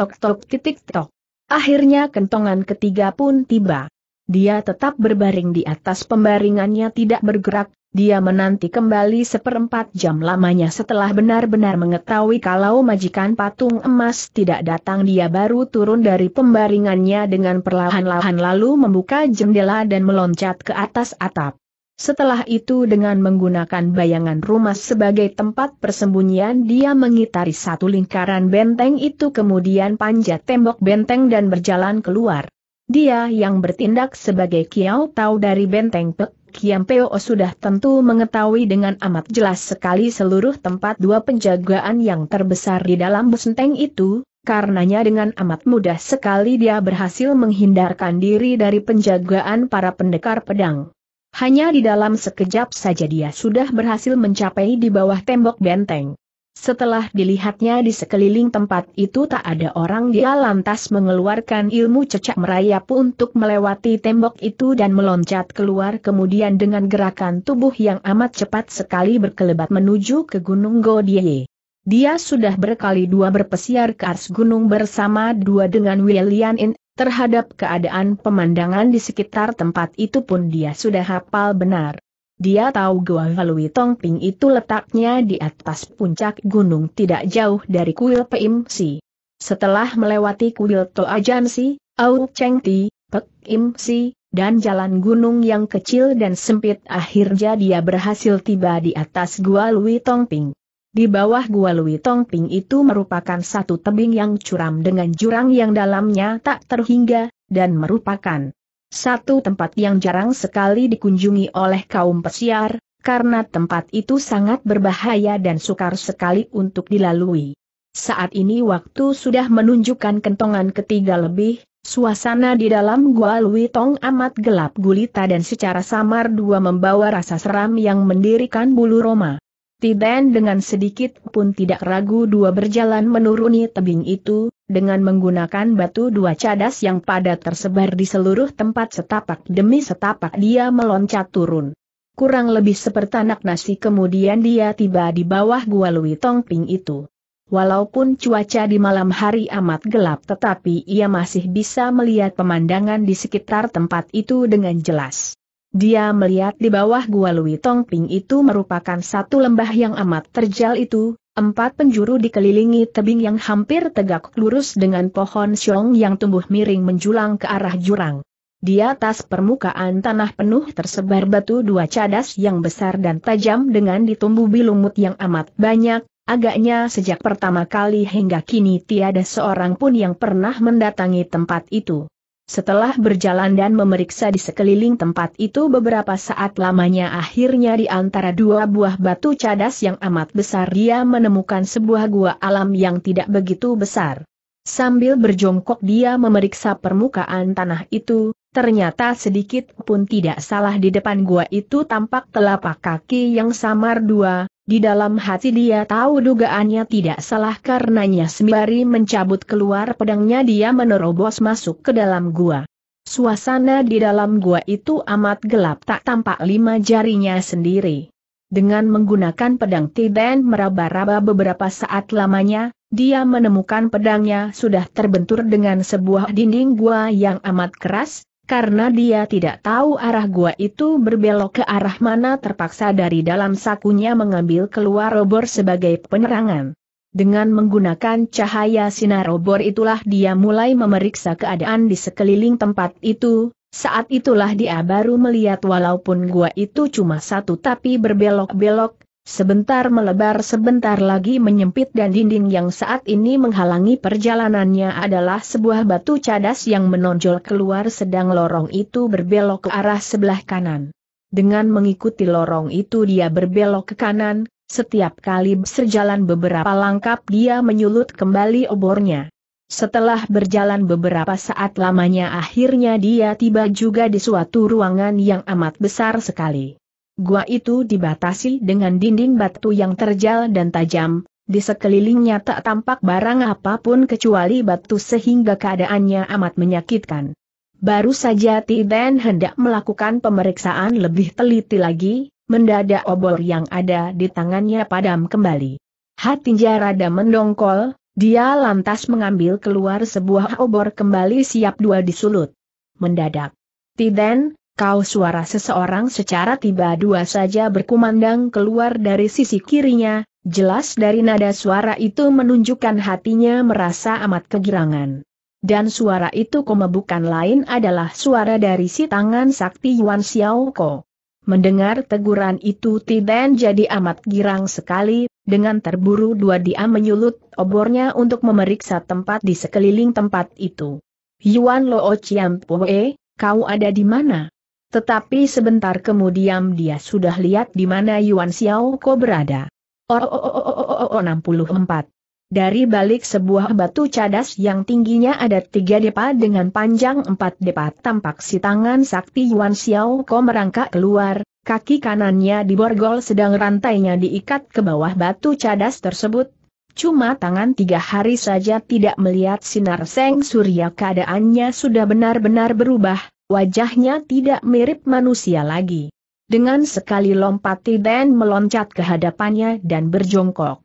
Tok-tok titik tok. Akhirnya kentongan ketiga pun tiba. Dia tetap berbaring di atas pembaringannya tidak bergerak, dia menanti kembali seperempat jam lamanya setelah benar-benar mengetahui kalau majikan patung emas tidak datang dia baru turun dari pembaringannya dengan perlahan-lahan lalu membuka jendela dan meloncat ke atas atap. Setelah itu dengan menggunakan bayangan rumah sebagai tempat persembunyian dia mengitari satu lingkaran benteng itu kemudian panjat tembok benteng dan berjalan keluar. Dia yang bertindak sebagai Kiao tahu dari benteng Pek Kiam Peo oh, sudah tentu mengetahui dengan amat jelas sekali seluruh tempat dua penjagaan yang terbesar di dalam busenteng itu, karenanya dengan amat mudah sekali dia berhasil menghindarkan diri dari penjagaan para pendekar pedang. Hanya di dalam sekejap saja dia sudah berhasil mencapai di bawah tembok benteng. Setelah dilihatnya di sekeliling tempat itu tak ada orang dia lantas mengeluarkan ilmu cecak merayap untuk melewati tembok itu dan meloncat keluar kemudian dengan gerakan tubuh yang amat cepat sekali berkelebat menuju ke Gunung Godie. Dia sudah berkali dua berpesiar ke ars gunung bersama dua dengan William In, terhadap keadaan pemandangan di sekitar tempat itu pun dia sudah hafal benar. Dia tahu gua Halui Tongping itu letaknya di atas puncak gunung tidak jauh dari kuil Peim Si. Setelah melewati kuil Toa Si, Au Cheng Ti, Pek Im Si, dan jalan gunung yang kecil dan sempit akhirnya dia berhasil tiba di atas Gua Lui Tongping. Di bawah Gua Lui Tongping itu merupakan satu tebing yang curam dengan jurang yang dalamnya tak terhingga, dan merupakan satu tempat yang jarang sekali dikunjungi oleh kaum pesiar, karena tempat itu sangat berbahaya dan sukar sekali untuk dilalui. Saat ini waktu sudah menunjukkan kentongan ketiga lebih, suasana di dalam Gua Lui Tong amat gelap gulita dan secara samar dua membawa rasa seram yang mendirikan bulu Roma. Tiden dengan sedikit pun tidak ragu dua berjalan menuruni tebing itu, dengan menggunakan batu dua cadas yang padat tersebar di seluruh tempat setapak demi setapak dia meloncat turun. Kurang lebih seperti sepertanak nasi kemudian dia tiba di bawah gua Lui Tongping itu. Walaupun cuaca di malam hari amat gelap tetapi ia masih bisa melihat pemandangan di sekitar tempat itu dengan jelas. Dia melihat di bawah gua Lui Tongping itu merupakan satu lembah yang amat terjal itu, Empat penjuru dikelilingi tebing yang hampir tegak lurus dengan pohon siong yang tumbuh miring menjulang ke arah jurang. Di atas permukaan tanah penuh tersebar batu dua cadas yang besar dan tajam dengan ditumbuhi lumut yang amat banyak, agaknya sejak pertama kali hingga kini tiada seorang pun yang pernah mendatangi tempat itu. Setelah berjalan dan memeriksa di sekeliling tempat itu beberapa saat lamanya akhirnya di antara dua buah batu cadas yang amat besar dia menemukan sebuah gua alam yang tidak begitu besar. Sambil berjongkok dia memeriksa permukaan tanah itu, Ternyata sedikit pun tidak salah di depan gua itu tampak telapak kaki yang samar dua, di dalam hati dia tahu dugaannya tidak salah karenanya sembari mencabut keluar pedangnya dia menerobos masuk ke dalam gua. Suasana di dalam gua itu amat gelap tak tampak lima jarinya sendiri. Dengan menggunakan pedang Tiden meraba-raba beberapa saat lamanya, dia menemukan pedangnya sudah terbentur dengan sebuah dinding gua yang amat keras, karena dia tidak tahu arah gua itu berbelok ke arah mana terpaksa dari dalam sakunya mengambil keluar obor sebagai penerangan. Dengan menggunakan cahaya sinar obor itulah dia mulai memeriksa keadaan di sekeliling tempat itu, saat itulah dia baru melihat walaupun gua itu cuma satu tapi berbelok-belok, Sebentar melebar sebentar lagi menyempit dan dinding yang saat ini menghalangi perjalanannya adalah sebuah batu cadas yang menonjol keluar sedang lorong itu berbelok ke arah sebelah kanan. Dengan mengikuti lorong itu dia berbelok ke kanan, setiap kali berjalan beberapa langkah, dia menyulut kembali obornya. Setelah berjalan beberapa saat lamanya akhirnya dia tiba juga di suatu ruangan yang amat besar sekali. Gua itu dibatasi dengan dinding batu yang terjal dan tajam, di sekelilingnya tak tampak barang apapun kecuali batu sehingga keadaannya amat menyakitkan. Baru saja Tiden hendak melakukan pemeriksaan lebih teliti lagi, mendadak obor yang ada di tangannya padam kembali. Hatinya rada mendongkol, dia lantas mengambil keluar sebuah obor kembali siap dua disulut. Mendadak. Tiden, kau suara seseorang secara tiba-dua saja berkumandang keluar dari sisi kirinya, jelas dari nada suara itu menunjukkan hatinya merasa amat kegirangan. Dan suara itu koma bukan lain adalah suara dari si tangan sakti Yuan Xiao Xiaoko. Mendengar teguran itu Tiben jadi amat girang sekali, dengan terburu dua dia menyulut obornya untuk memeriksa tempat di sekeliling tempat itu. Yuan Loo Chiam Pue, kau ada di mana? Tetapi sebentar kemudian dia sudah lihat di mana Yuan Xiao Ko berada. Oh, oh, oh, oh, oh, oh, oh, 64. Dari balik sebuah batu cadas yang tingginya ada tiga depa dengan panjang empat depa tampak si tangan sakti Yuan Xiao Ko merangkak keluar, kaki kanannya diborgol sedang rantainya diikat ke bawah batu cadas tersebut. Cuma tangan tiga hari saja tidak melihat sinar seng surya keadaannya sudah benar-benar berubah, Wajahnya tidak mirip manusia lagi. Dengan sekali lompat Tiden meloncat ke hadapannya dan berjongkok.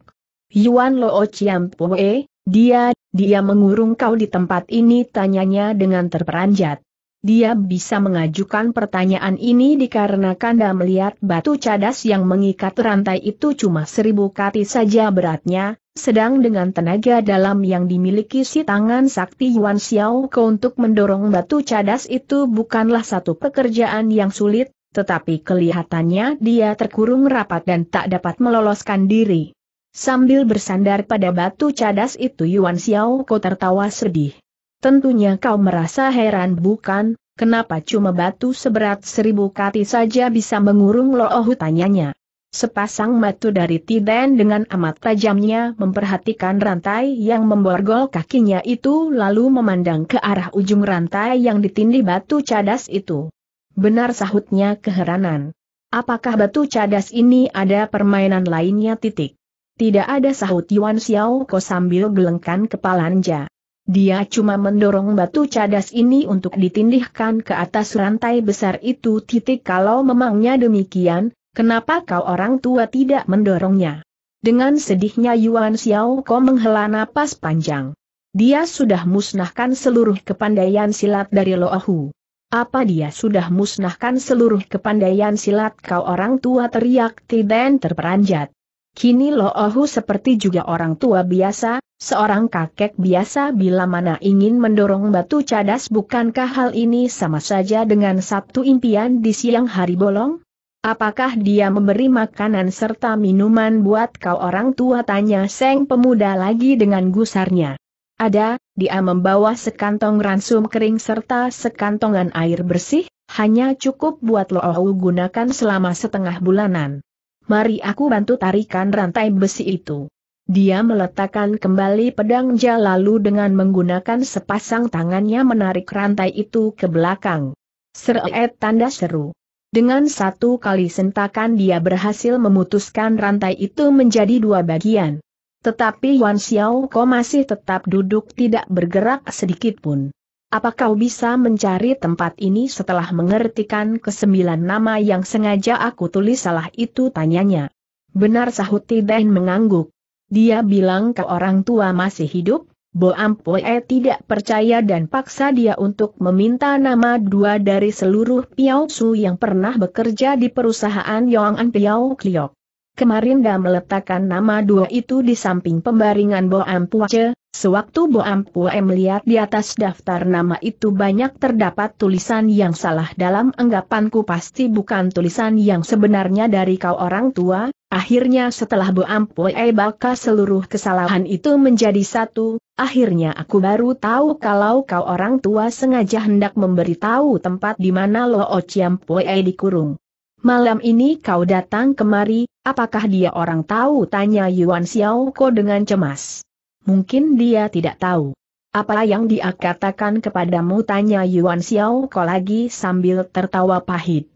Yuan Luo Chiam Pue, dia, dia mengurung kau di tempat ini tanyanya dengan terperanjat. Dia bisa mengajukan pertanyaan ini dikarenakan dia melihat batu cadas yang mengikat rantai itu cuma seribu kati saja beratnya, sedang dengan tenaga dalam yang dimiliki si tangan sakti Yuan Xiao ke untuk mendorong batu cadas itu bukanlah satu pekerjaan yang sulit, tetapi kelihatannya dia terkurung rapat dan tak dapat meloloskan diri. Sambil bersandar pada batu cadas itu Yuan Xiao Ko tertawa sedih. Tentunya kau merasa heran bukan, kenapa cuma batu seberat seribu kati saja bisa mengurung loh tanyanya. Sepasang mata dari Tiden dengan amat tajamnya memperhatikan rantai yang memborgol kakinya itu lalu memandang ke arah ujung rantai yang ditindih batu cadas itu. Benar sahutnya keheranan. Apakah batu cadas ini ada permainan lainnya titik? Tidak ada sahut Yuan Xiao Ko sambil gelengkan kepalanja. Dia cuma mendorong batu cadas ini untuk ditindihkan ke atas rantai besar itu titik kalau memangnya demikian, Kenapa kau orang tua tidak mendorongnya? Dengan sedihnya Yuan Xiao Ko menghela napas panjang. Dia sudah musnahkan seluruh kepandaian silat dari Loahu. Apa dia sudah musnahkan seluruh kepandaian silat kau orang tua teriak Tiden terperanjat. Kini Loahu seperti juga orang tua biasa, seorang kakek biasa bila mana ingin mendorong batu cadas bukankah hal ini sama saja dengan satu impian di siang hari bolong? Apakah dia memberi makanan serta minuman buat kau orang tua tanya Seng pemuda lagi dengan gusarnya. Ada, dia membawa sekantong ransum kering serta sekantongan air bersih, hanya cukup buat lo oh gunakan selama setengah bulanan. Mari aku bantu tarikan rantai besi itu. Dia meletakkan kembali pedang ja lalu dengan menggunakan sepasang tangannya menarik rantai itu ke belakang. Seret tanda seru. Dengan satu kali sentakan dia berhasil memutuskan rantai itu menjadi dua bagian. Tetapi Wan Xiao Ko masih tetap duduk tidak bergerak sedikit pun. Apa kau bisa mencari tempat ini setelah mengertikan kesembilan nama yang sengaja aku tulis salah itu tanyanya? Benar sahut Tidain mengangguk. Dia bilang ke orang tua masih hidup, Boampoe eh, tidak percaya dan paksa dia untuk meminta nama dua dari seluruh Piao Su yang pernah bekerja di perusahaan Yong An Piao Kliok. Kemarin dia meletakkan nama dua itu di samping pembaringan Boampoe, Sewaktu Boam Pue melihat di atas daftar nama itu banyak terdapat tulisan yang salah dalam anggapanku pasti bukan tulisan yang sebenarnya dari kau orang tua, akhirnya setelah Boam E bakal seluruh kesalahan itu menjadi satu, akhirnya aku baru tahu kalau kau orang tua sengaja hendak memberitahu tempat di mana Lo Ociam E dikurung. Malam ini kau datang kemari, apakah dia orang tahu tanya Yuan Xiao Ko dengan cemas mungkin dia tidak tahu. Apa yang dia katakan kepadamu tanya Yuan Xiao Ko lagi sambil tertawa pahit.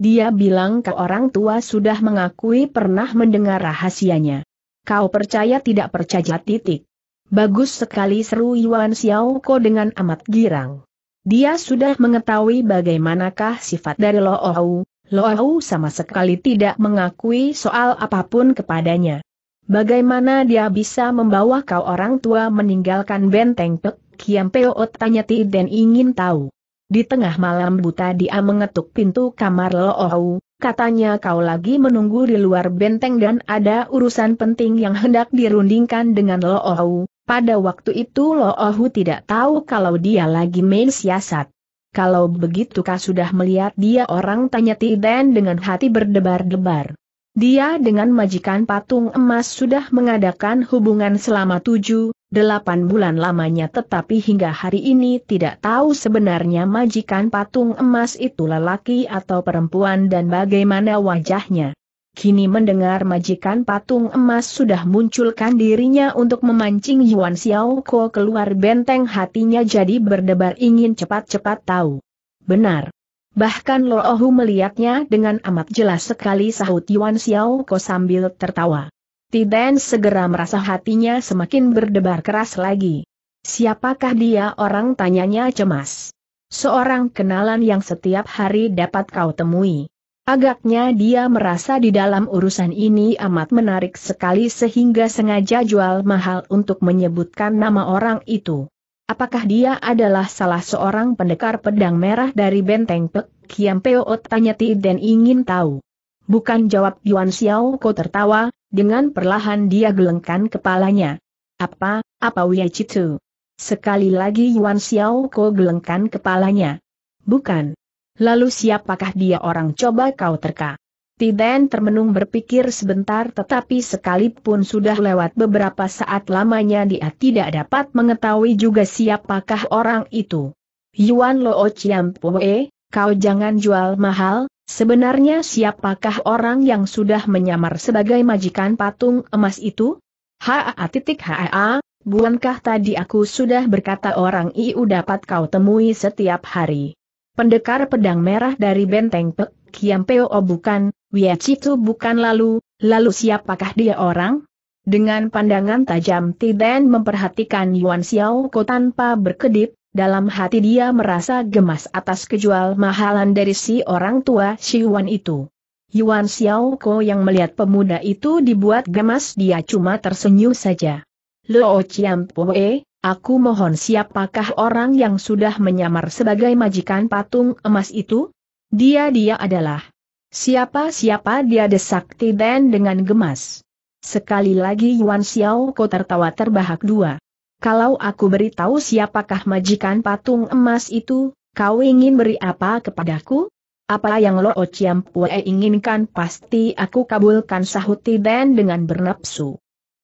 Dia bilang ke orang tua sudah mengakui pernah mendengar rahasianya. Kau percaya tidak percaya titik. Bagus sekali seru Yuan Xiao Ko dengan amat girang. Dia sudah mengetahui bagaimanakah sifat dari Lo Ou, Ou sama sekali tidak mengakui soal apapun kepadanya. Bagaimana dia bisa membawa kau orang tua meninggalkan benteng Pek? Kiam Peo tanya Ti ingin tahu. Di tengah malam buta dia mengetuk pintu kamar Loohu, katanya kau lagi menunggu di luar benteng dan ada urusan penting yang hendak dirundingkan dengan Lo Loohu. Pada waktu itu Lo Loohu tidak tahu kalau dia lagi main siasat. Kalau begitu kau sudah melihat dia orang tanya Tiden dengan hati berdebar-debar. Dia dengan majikan patung emas sudah mengadakan hubungan selama tujuh, delapan bulan lamanya tetapi hingga hari ini tidak tahu sebenarnya majikan patung emas itu lelaki atau perempuan dan bagaimana wajahnya. Kini mendengar majikan patung emas sudah munculkan dirinya untuk memancing Yuan Xiaoko keluar benteng hatinya jadi berdebar ingin cepat-cepat tahu. Benar. Bahkan Lo Ohu melihatnya dengan amat jelas sekali sahut Yuan Xiao Ko sambil tertawa. Tiden segera merasa hatinya semakin berdebar keras lagi. Siapakah dia orang tanyanya cemas? Seorang kenalan yang setiap hari dapat kau temui. Agaknya dia merasa di dalam urusan ini amat menarik sekali sehingga sengaja jual mahal untuk menyebutkan nama orang itu. Apakah dia adalah salah seorang pendekar pedang merah dari benteng Pek? Kiam Peo tanya Ti dan ingin tahu. Bukan jawab Yuan Xiao Ko tertawa, dengan perlahan dia gelengkan kepalanya. Apa, apa Wei Chitu? Sekali lagi Yuan Xiao Ko gelengkan kepalanya. Bukan. Lalu siapakah dia orang coba kau terka? Tiden termenung berpikir sebentar tetapi sekalipun sudah lewat beberapa saat lamanya dia tidak dapat mengetahui juga siapakah orang itu. Yuan Loo Chiam Pue, kau jangan jual mahal, sebenarnya siapakah orang yang sudah menyamar sebagai majikan patung emas itu? Haa titik haa, bukankah tadi aku sudah berkata orang iu dapat kau temui setiap hari? Pendekar pedang merah dari benteng Pek Kiam Peo oh, bukan, Wiacitu bukan lalu, lalu siapakah dia orang? Dengan pandangan tajam Tiden memperhatikan Yuan Xiao Ko tanpa berkedip, dalam hati dia merasa gemas atas kejual mahalan dari si orang tua Yuan itu. Yuan Xiao Ko yang melihat pemuda itu dibuat gemas dia cuma tersenyum saja. Luo Chiam Poe, aku mohon siapakah orang yang sudah menyamar sebagai majikan patung emas itu? Dia dia adalah Siapa-siapa dia desak Tiden dengan gemas. Sekali lagi Yuan Xiao Ko tertawa terbahak dua. Kalau aku beritahu siapakah majikan patung emas itu, kau ingin beri apa kepadaku? Apa yang Lo Chiam Pue inginkan pasti aku kabulkan sahut Tiden dengan bernapsu.